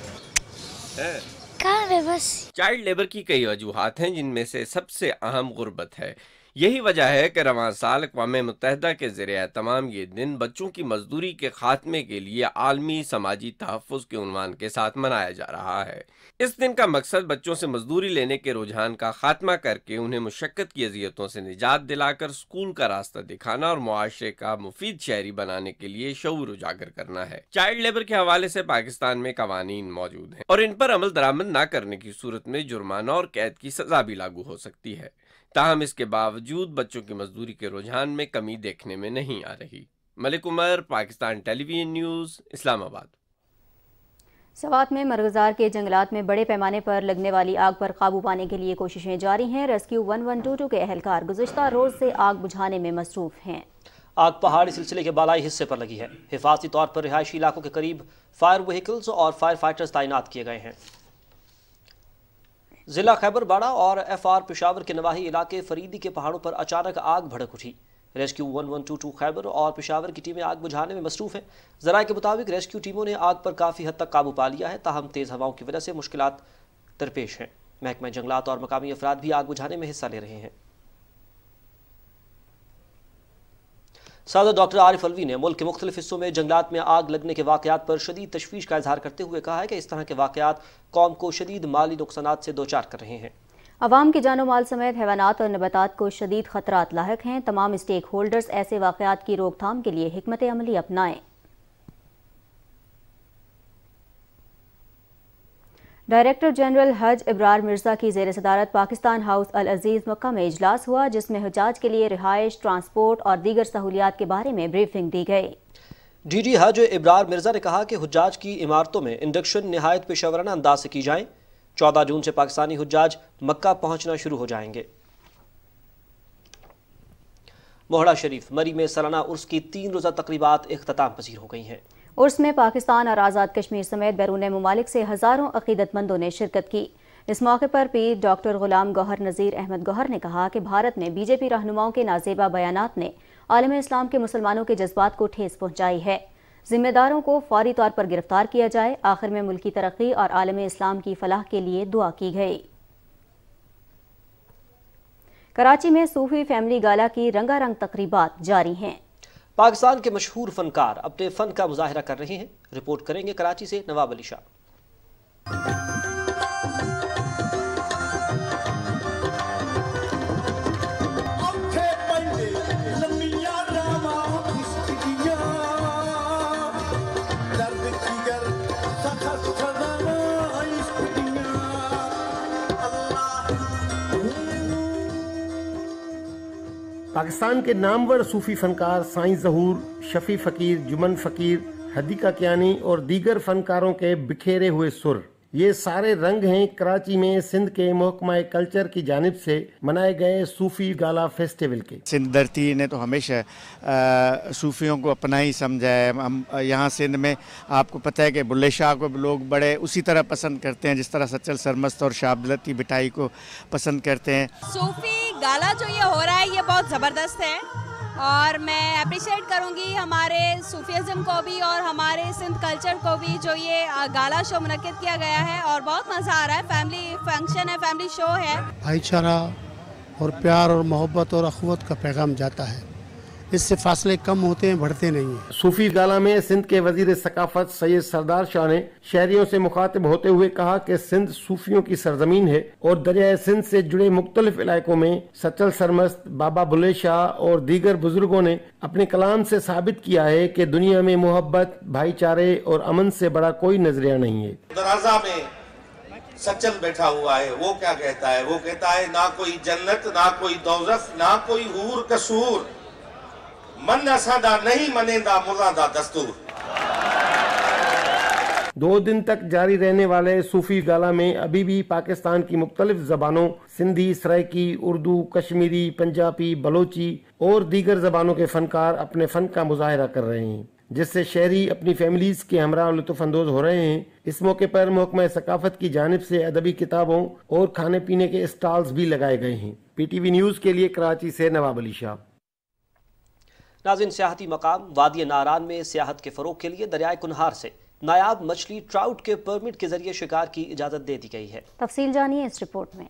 Speaker 8: हैं चाइल्ड लेबर की कई वजूहत हैं जिनमें से सबसे अहम गुर्बत है यही वजह है कि रवान साल अकवा मुतहदा के जर तमाम ये दिन बच्चों की मजदूरी के खात्मे के लिए आलमी समाजी तहफ़ के उनवान के साथ मनाया जा रहा है इस दिन का मकसद बच्चों से मजदूरी लेने के रुझान का खात्मा करके उन्हें मुशक्क़त की अजियतों से निजात दिलाकर स्कूल का रास्ता दिखाना और मुआरे का मुफीद शहरी बनाने के लिए शौर उजागर करना है चाइल्ड लेबर के हवाले से पाकिस्तान में कवानीन मौजूद हैं और इन पर अमल दरामद न करने की सूरत में जुर्माना और कैद की सजा भी लागू हो सकती है ताहम इसके बावजूद बच्चों की मजदूरी के रुझान में कमी देखने में नहीं आ रही मलिक उमर पाकिस्तान टेलीविजन न्यूज़ इस्लामाबाद
Speaker 1: सवात में मरगजार के जंगलात में बड़े पैमाने पर लगने वाली आग पर काबू पाने के लिए कोशिशें जारी हैं rescue one one two two के अहलकार गुजशत रोज से आग बुझाने में मसरूफ हैं
Speaker 2: आग पहाड़ी सिलसिले के बालाई हिस्से पर लगी है हिफाजती तौर पर रिहायशी इलाकों के करीब फायर व्हीकल्स और फायर फाइटर्स तैनात किए गए हैं जिला खैबरबाड़ा और एफ आर पिशावर के नवाही इलाके फरीदी के पहाड़ों पर अचानक आग भड़क उठी rescue one one two two Khyber और पिशावर की टीमें आग बुझाने में मसरूफ हैं जराए के मुताबिक रेस्क्यू टीमों ने आग पर काफ़ी हद तक काबू पा लिया है ताहम तेज़ हवाओं की वजह से मुश्किल दरपेश हैं महकमा जंगलात और मकामी अफराद भी आग बुझाने में हिस्सा ले रहे हैं सदर डॉक्टर आरिफ अलवी ने मुल्क के मुख्तलिफ हिस्सों में जंगलात में आग लगने के वाकत पर शदीद तशवीश का इजहार करते हुए कहा है कि इस तरह के वाकत कौम को शदीद माली नुकसान से दो चार कर रहे हैं
Speaker 1: अवाम के जानो माल समेत हैवानात और नबात को शदीद खतरा लाक हैं तमाम स्टेक होल्डर्स ऐसे वाकत की रोकथाम के लिए हमत अमली अपनाएं डायरेक्टर जनरल हज इब्रार मिर्जा की जेर सदारत पाकिस्तान हाउस अल अजीज़ मक्का में इजलास हुआ जिसमें हजाज के लिए रिहाइश ट्रांसपोर्ट और दीगर सहूलियात के बारे में ब्रीफिंग दी गई
Speaker 2: डी डी हज इब्रार मिर्जा ने कहा कि हजाज की इमारतों में इंडक्शन नहायत पेशावराना अंदाज से की जाए चौदह जून से पाकिस्तानी हजाज मक्का पहुँचना शुरू हो जाएंगे मोहड़ा शरीफ मरी में सालाना उर्स की तीन रोज़ा तकरीबा अख्ताम पसीर हो गई हैं
Speaker 1: उर्स में पाकिस्तान और आज़ाद कश्मीर समेत बैरून ममालिक से हज़ारों अकीदतमंदों ने शिरकत की इस मौके पर पीर डॉक्टर गुलाम गौहर नज़ीर अहमद गौहर ने कहा कि भारत में बीजेपी रहनुमाओं के नाजेबा बयान ने आलम इस्लाम के मुसलमानों के जज्बात को ठेस पहुंचाई है जिम्मेदारों को फौरी तौर पर गिरफ्तार किया जाए आखिर में मुल्क की तरक्की और आलम इस्लाम की फलाह के लिए दुआ की गई कराची में सूफी फैमिली गाला की रंगारंग तकरीबा जारी हैं
Speaker 2: पाकिस्तान के मशहूर फनकार अपने फ़न का मुजाहरा कर रहे हैं रिपोर्ट करेंगे कराची से नवाब अली शाह
Speaker 14: पाकिस्तान के नामवर सूफी फनकार साई जहूर शफी फ़कीर जुमन फ़कीर हदीका क्यानी और दीगर फनकारों के बिखेरे हुए सुर ये सारे रंग हैं कराची में सिंध के महकमा कल्चर की जानब से मनाए गए सूफ़ी गाला फेस्टिवल के सिंध धरती ने तो हमेशा आ, सूफियों को अपना ही समझा है हम यहाँ सिंध में आपको पता है कि बुल्ले शाह को लोग बड़े उसी तरह पसंद करते हैं जिस तरह सचल सरमस्त और शाबलती बिटाई को पसंद करते हैं
Speaker 13: सूफी गाला जो ये हो रहा है ये बहुत ज़बरदस्त है और मैं अप्रिशिएट करूँगी हमारे सूफीजम को भी और हमारे सिंध कल्चर को भी जो ये गाला शो मनद किया गया है और बहुत मज़ा आ रहा है फैमिली फंक्शन है फैमिली शो है
Speaker 6: भाईचारा
Speaker 14: और प्यार और मोहब्बत और अखवत का पैगाम जाता है इससे फासले कम होते हैं बढ़ते नहीं है सूफी गाला में सिंध के वजीर सकाफत सैयद सरदार शाह ने शहरियों से मुखातिब होते हुए कहा कि सिंध सूफियों की सरजमीन है और दरिया सिंध से जुड़े मुख्तलिफ इलाकों में सचल सरमस्त बाबा बुले शाह और दीगर बुजुर्गों ने अपने कलाम से साबित किया है कि दुनिया में मोहब्बत भाईचारे और अमन से बड़ा कोई नजरिया नहीं है
Speaker 5: दराजा में सचल बैठा हुआ है वो क्या कहता है वो कहता है ना कोई जन्नत ना कोई दौजफ ना कोई हूर कसूर मन असादा नहीं मनेदा दस्तूर
Speaker 14: दो दिन तक जारी रहने वाले सूफी गाला में अभी भी पाकिस्तान की मुख्तलिफ जबानों सिंधी सराइकी उर्दू कश्मीरी पंजाबी बलोची और दीगर जबानों के फनकार अपने फन का मुजाहरा कर रहे हैं जिससे शहरी अपनी फैमिलीज के हमरा लुफानंदोज हो रहे हैं इस मौके पर महकमा सकाफत की जानब से अदबी किताबों और खाने पीने के स्टॉल्स भी लगाए गए हैं पी टी वी न्यूज़ के लिए कराची से नवाब अली शाह
Speaker 2: नाजिन सियाहती मकाम वादी नारान में सियाहत के फ़रोग के लिए दरियाए कुनहार से नायाब मछली ट्राउट के परमिट के जरिए शिकार की इजाज़त दे दी गई है
Speaker 1: तफसील जानिए इस रिपोर्ट में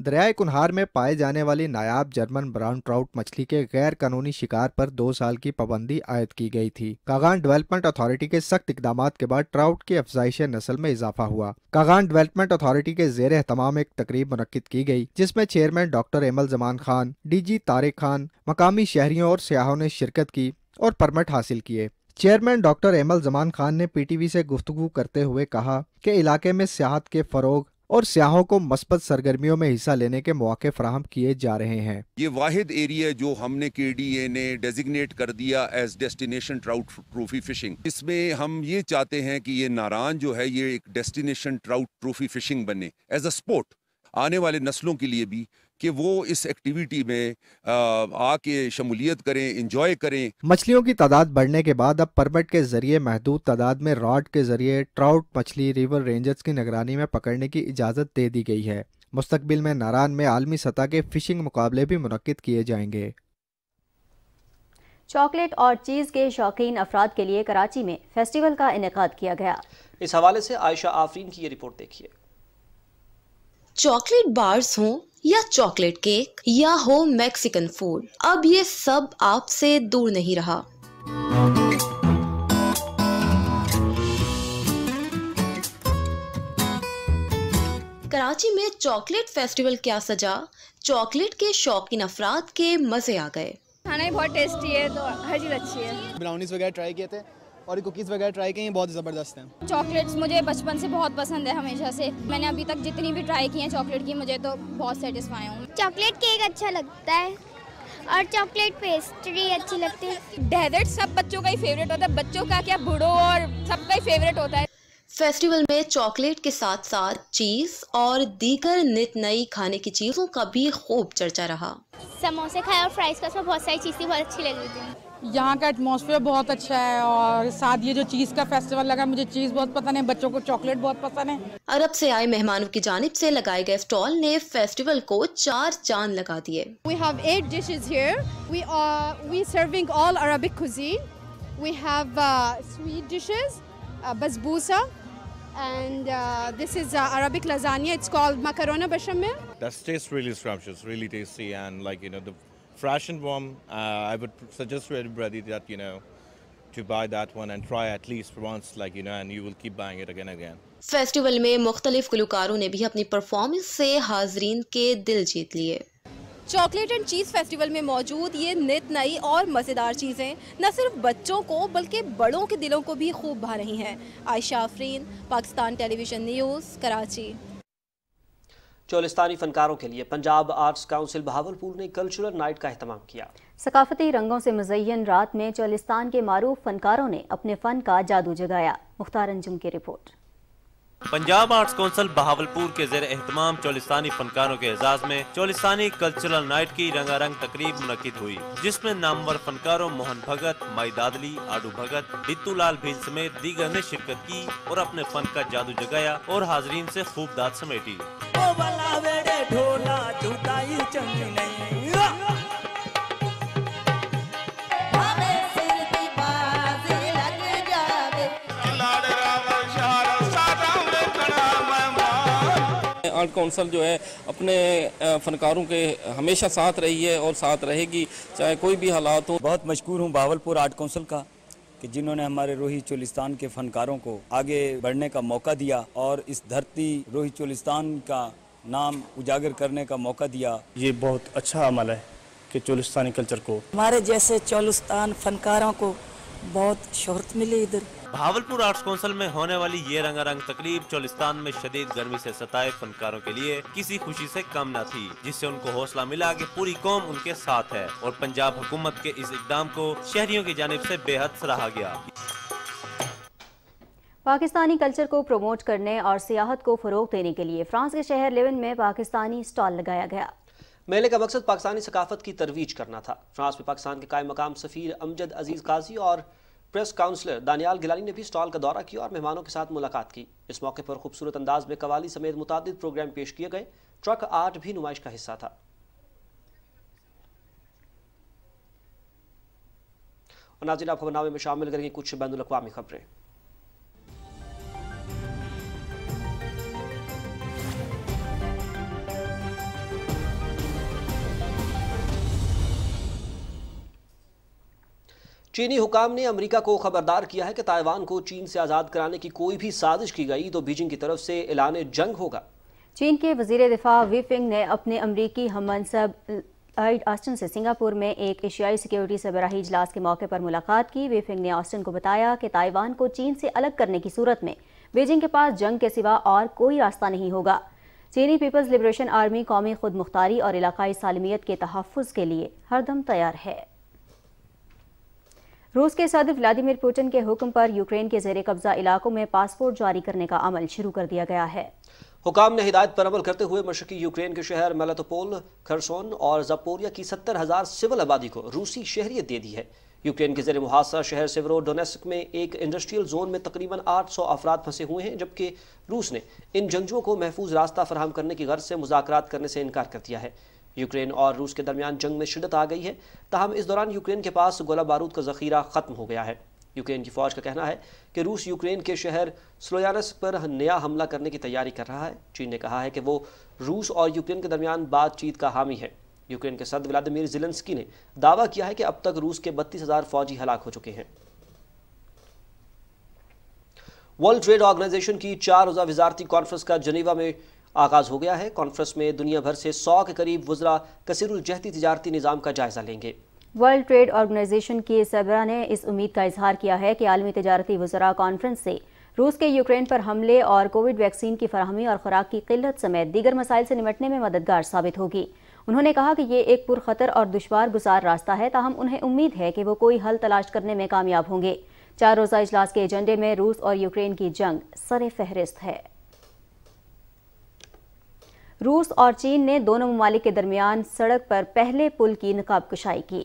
Speaker 7: दरियाए कुनहार में पाए जाने वाली नायाब जर्मन ब्राउन ट्राउट मछली के गैर कानूनी शिकार पर दो साल की पाबंदी आयद की गई थी कागान डेवलपमेंट अथॉरिटी के सख्त इकदाम के बाद ट्राउट की अफजाइश नस्ल में इजाफा हुआ कागान डेवलपमेंट अथॉरिटी के जेर तमाम एक तकरीब मनद की गई जिसमें chairman doctor Aimal Zaman Khan D G Tariq Khan मकामी शहरियों और सयाहों ने शिरकत की और परमिट हासिल किए चेयरमैन डॉक्टर एमल जमान खान ने पीटीवी से गुफ्तगू करते हुए कहा कि इलाके में सियाहत के फरोग और सियाहों को मस्बत सरगर्मियों में हिस्सा लेने के मौके फ्राहम किए जा रहे हैं
Speaker 4: ये वाहिद एरिया जो हमने के डी ए ने डेजिग्नेट कर दिया as destination trout trophy fishing इसमें हम ये चाहते हैं कि ये नारायण जो है ये एक डेस्टिनेशन ट्राउट ट्रॉफी फिशिंग बने एज अ स्पोर्ट आने वाले नस्लों के लिए भी कि वो इस एक्टिविटी में आके शमूलियत करें इंजॉय करें
Speaker 7: मछलियों की तादाद बढ़ने के बाद अब परमिट के जरिए महदूद तादाद में रॉड के जरिए ट्राउट मछली रिवर रेंजर्स की निगरानी में पकड़ने की इजाज़त दे दी गई है मुस्तबिल में नारान में आलमी सतह के फिशिंग मुकाबले भी मनद किए जाएंगे
Speaker 1: चॉकलेट और चीज़ के शौकीन अफराद के लिए कराची में फेस्टिवल का इनका किया गया
Speaker 2: इस हवाले से आयशा आफरीन की ये रिपोर्ट देखिए
Speaker 1: चॉकलेट बार्स हो
Speaker 13: या चॉकलेट केक या हो मैक्सिकन फूड अब ये सब आपसे दूर नहीं रहा कराची में चॉकलेट फेस्टिवल क्या सजा चॉकलेट के शौकीन अफराद के मजे आ गए
Speaker 11: खाना ही बहुत टेस्टी है तो हर चीज़ अच्छी है
Speaker 13: ब्राउनीज वगैरह ट्राई किए थे और कुकीज़ वगैरह ट्राई किए हैं बहुत ज़बरदस्त हैं चॉकलेट्स मुझे बचपन से बहुत पसंद है हमेशा से मैंने अभी तक जितनी भी ट्राई की हैं चॉकलेट की मुझे तो बहुत सेटिस्फाई हूँ चॉकलेट केक अच्छा लगता है और चॉकलेट पेस्ट्री अच्छी लगती है डेजर्ट सब बच्चों का ही फेवरेट होता है बच्चों का क्या बूढ़ो और सबका ही फेवरेट होता है फेस्टिवल में चॉकलेट के साथ साथ चीज और दीगर नित नई खाने की चीजों का भी खूब चर्चा रहा
Speaker 11: समोसे खाए और फ्राइज का उसमें बहुत सारी चीजें बहुत अच्छी लगी थी
Speaker 13: यहाँ का एटमोसफेयर बहुत अच्छा है और साथ ये जो चीज़ का फेस्टिवल लगा मुझे चीज़ बहुत पसंद है बच्चों को चॉकलेट बहुत पसंद है अरब से आए मेहमानों की जानब से लगाए गए स्टॉल ने फेस्टिवल को चार चांद लगा दिए We have eight dishes here. We are we serving all Arabic cuisine. We have uh, sweet dishes, uh, basbousa, and uh, this is uh, Arabic lasagna. It's called macarona bechamel.
Speaker 5: That tastes really scrumptious, really tasty, and like you know the fresh and warm. Uh, I would suggest to everybody that, you know, to buy that one and try at least once, like, you know, and you will keep buying
Speaker 13: it again and again. Festival में मुख्तलिफ गुलकारों ने भी अपनी performance से हाजरीन के दिल जीत लिए chocolate and cheese festival में मौजूद ये नित नई और मज़ेदार चीज़ें न सिर्फ बच्चों को बल्कि बड़ों के दिलों को भी खूब भा रही हैं आयशा आफरीन
Speaker 1: पाकिस्तान टेलीविज़न न्यूज़ कराची
Speaker 2: चोलिस्तानी फनकारों के लिए पंजाब आर्ट्स काउंसिल बहावलपुर ने कल्चरल नाइट का अहतमाम किया
Speaker 1: सकाफती रंगों से मुजयन रात में चोलिस्तान के मारूफ फनकारों ने अपने फन का जादू जगाया मुख्तार अंजुम की report
Speaker 12: Punjab arts council Bahawalpur के जेर एहतमाम चौलिस्तानी फनकारों के एजाज में चौलिस्तानी कल्चरल नाइट की रंगारंग तकरीब मुनद हुई जिसमें नामवर फनकारों मोहन भगत माई दादली आडू भगत बितू लाल भील समेत दीगर ने शिरकत की और अपने फन का जादू जगाया और हाजरीन ऐसी खूब दाद समेटी
Speaker 8: आर्ट काउंसिल जो है अपने फनकारों के हमेशा साथ रही है और साथ रहेगी चाहे कोई भी हालात हो बहुत मशहूर हूँ
Speaker 4: बावलपुर आर्ट काउंसिल का कि जिन्होंने हमारे रोही चोलिस्तान के फनकारों को आगे बढ़ने का मौका दिया और इस धरती रोही चोलिस्तान का नाम उजागर करने का मौका दिया ये बहुत अच्छा अमल है कि चोलिस्तानी कल्चर को हमारे जैसे चोलिस्तान
Speaker 10: फनकारों को बहुत शोहरत मिली इधर भावलपुर आर्ट्स
Speaker 12: काउंसिल में होने वाली ये रंगारंग तकरीब चोलिस्तान में शदीद गर्मी से सताए फनकारों के लिए किसी खुशी से कम न थी जिससे उनको हौसला मिला कि पूरी कौम उनके साथ है और पंजाब हुकूमत के इस इकदाम को शहरियों की जानब से बेहद सराहा गया
Speaker 1: पाकिस्तानी कल्चर को प्रमोट करने और सियाहत को फ़रोग देने के लिए फ्रांस के शहर लेवन में पाकिस्तानी स्टॉल लगाया गया
Speaker 2: मेले का मकसद पाकिस्तानी सकाफत की तरवीज करना था फ्रांस में पाकिस्तान के कायम मकाम सफ़ीर अमजद अजीज़ काजी और प्रेस काउंसलर दानियाल गिलानी ने भी स्टॉल का दौरा किया और मेहमानों के साथ मुलाकात की इस मौके पर खूबसूरत अंदाज में कवाली समेत मुतद प्रोग्राम पेश किए गए ट्रक आर्ट भी नुमाइश का हिस्सा था और नाजिन आप खबरनामे में शामिल करेंगे कुछ बैन अवी खबरें चीनी हुकाम ने अमेरिका को खबरदार किया है कि ताइवान को चीन से आज़ाद कराने की कोई भी साजिश की गई तो बीजिंग की तरफ से ऐलान जंग होगा
Speaker 1: चीन के वजीर दिफा विफिंग ने अपने अमरीकी हमनसब लॉयड ऑस्टन से सिंगापुर में एक एशियाई सिक्योरिटी सरबराही इजलास के मौके पर मुलाकात की विफिंग ने ऑस्टन को बताया कि ताइवान को चीन से अलग करने की सूरत में बीजिंग के पास जंग के सिवा और कोई रास्ता नहीं होगा चीनी पीपल्स लिबरेशन आर्मी कौमी खुद मुख्तारी और इलाकई सालमियत के तहफ़ के लिए हरदम तैयार है रूस के सदर व्लादिमिर पुतिन के हुक्म पर यूक्रेन के जेर कब्जा इलाकों में पासपोर्ट जारी करने का अमल शुरू कर दिया गया है
Speaker 2: हुकाम ने हिदायत पर अमल करते हुए मशरकी यूक्रेन के शहर मेलातोपोल खरसोन और जपोरिया की सत्तर हजार सिविल आबादी को रूसी शहरियत दे दी है यूक्रेन के जेर मुहासा शहर सिवरो डोनेस्क में एक इंडस्ट्रियल जोन में तकरीबन 800 सौ अफराद फंसे हुए हैं जबकि रूस ने इन जंगजुओं को महफूज रास्ता फराहम करने की गर्ज से मुजाकर करने से इनकार कर दिया है यूक्रेन और रूस के दरमियान जंग में शिदत आ गई है तहम इस दौरान यूक्रेन के पास गोला बारूद का जखीरा ख़त्म हो गया है यूक्रेन की फ़ौज का कहना है कि रूस यूक्रेन के शहर स्लोयानस पर नया हमला करने की तैयारी कर रहा है चीन ने कहा है कि वो रूस और यूक्रेन के दरमियान बातचीत का हामी है यूक्रेन के सदर व्लादिमिर जिलेंस्की ने दावा किया है कि अब तक रूस के बत्तीस हज़ार फौजी हलाक हो चुके हैं वर्ल्ड ट्रेड ऑर्गेनाइजेशन की चार रोज़ा वजारती कॉन्फ्रेंस का जनेवा में आगाज़ हो गया है कॉन्फ्रेंस में दुनिया भर से सौ के करीब वजरा कसरुलजहती तजारती निज़ाम का जायजा लेंगे
Speaker 1: वर्ल्ड ट्रेड ऑर्गेनाइजेशन के सरबरा ने इस उम्मीद का इजहार किया है कि आलमी तजारती वजरा कॉन्फ्रेंस से रूस के यूक्रेन पर हमले और कोविड वैक्सीन की फरहमी और खुराक की किल्लत समेत दीगर मसाइल से निमटने में मददगार साबित होगी उन्होंने कहा कि ये एक पुरखतर और दुशवार गुजार रास्ता है ताहम उन्हें उम्मीद है कि वो कोई हल तलाश करने में कामयाब होंगे चार रोज़ा इजलास के एजेंडे में रूस और यूक्रेन की जंग सर फहरिस्त है रूस और चीन ने दोनों ममालिक के दरमियान सड़क पर पहले पुल की नकाब कुशाई की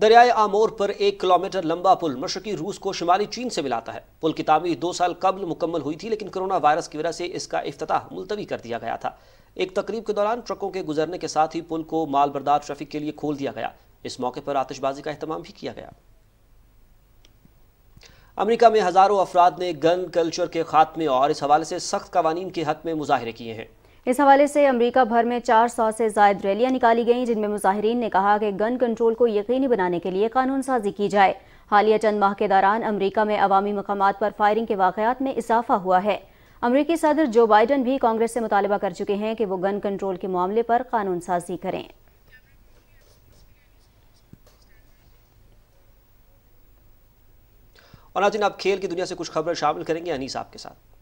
Speaker 1: दरियाए आमोर पर एक
Speaker 2: किलोमीटर लंबा पुल मशरकी रूस को शुमाली चीन से मिलाता है पुल की तामीर दो साल कबल मुकम्मल हुई थी लेकिन कोरोना वायरस की वजह से इसका अफ्ताह मुलतवी कर दिया गया था एक तकरीब के दौरान ट्रकों के गुजरने के साथ ही पुल को माल बर्दार ट्रैफिक के लिए खोल दिया गया इस मौके पर आतिशबाजी का अहतमाम भी किया गया अमरीका में हज़ारों अफराद ने गन कल्चर के खात्मे और इस हवाले से सख्त कवानीन के हक में मुजाहरे किए हैं
Speaker 1: इस हवाले से अमरीका भर में चार सौ से जायद रैलियां निकाली गईं जिनमें मुजाहरीन ने कहा कि गन कंट्रोल को यकीनी बनाने के लिए कानून साजी की जाए हालिया चंद माह के दौरान अमरीका में अवामी मकाम पर फायरिंग के वाकयात में इजाफा हुआ है अमरीकी सदर जो बाइडन भी कांग्रेस से मुतालबा कर चुके हैं कि वो गन कंट्रोल के मामले पर कानून साजी करें
Speaker 2: और नाजिन आप खेल की दुनिया से कुछ खबरें शामिल करेंगे अनीस आपके साथ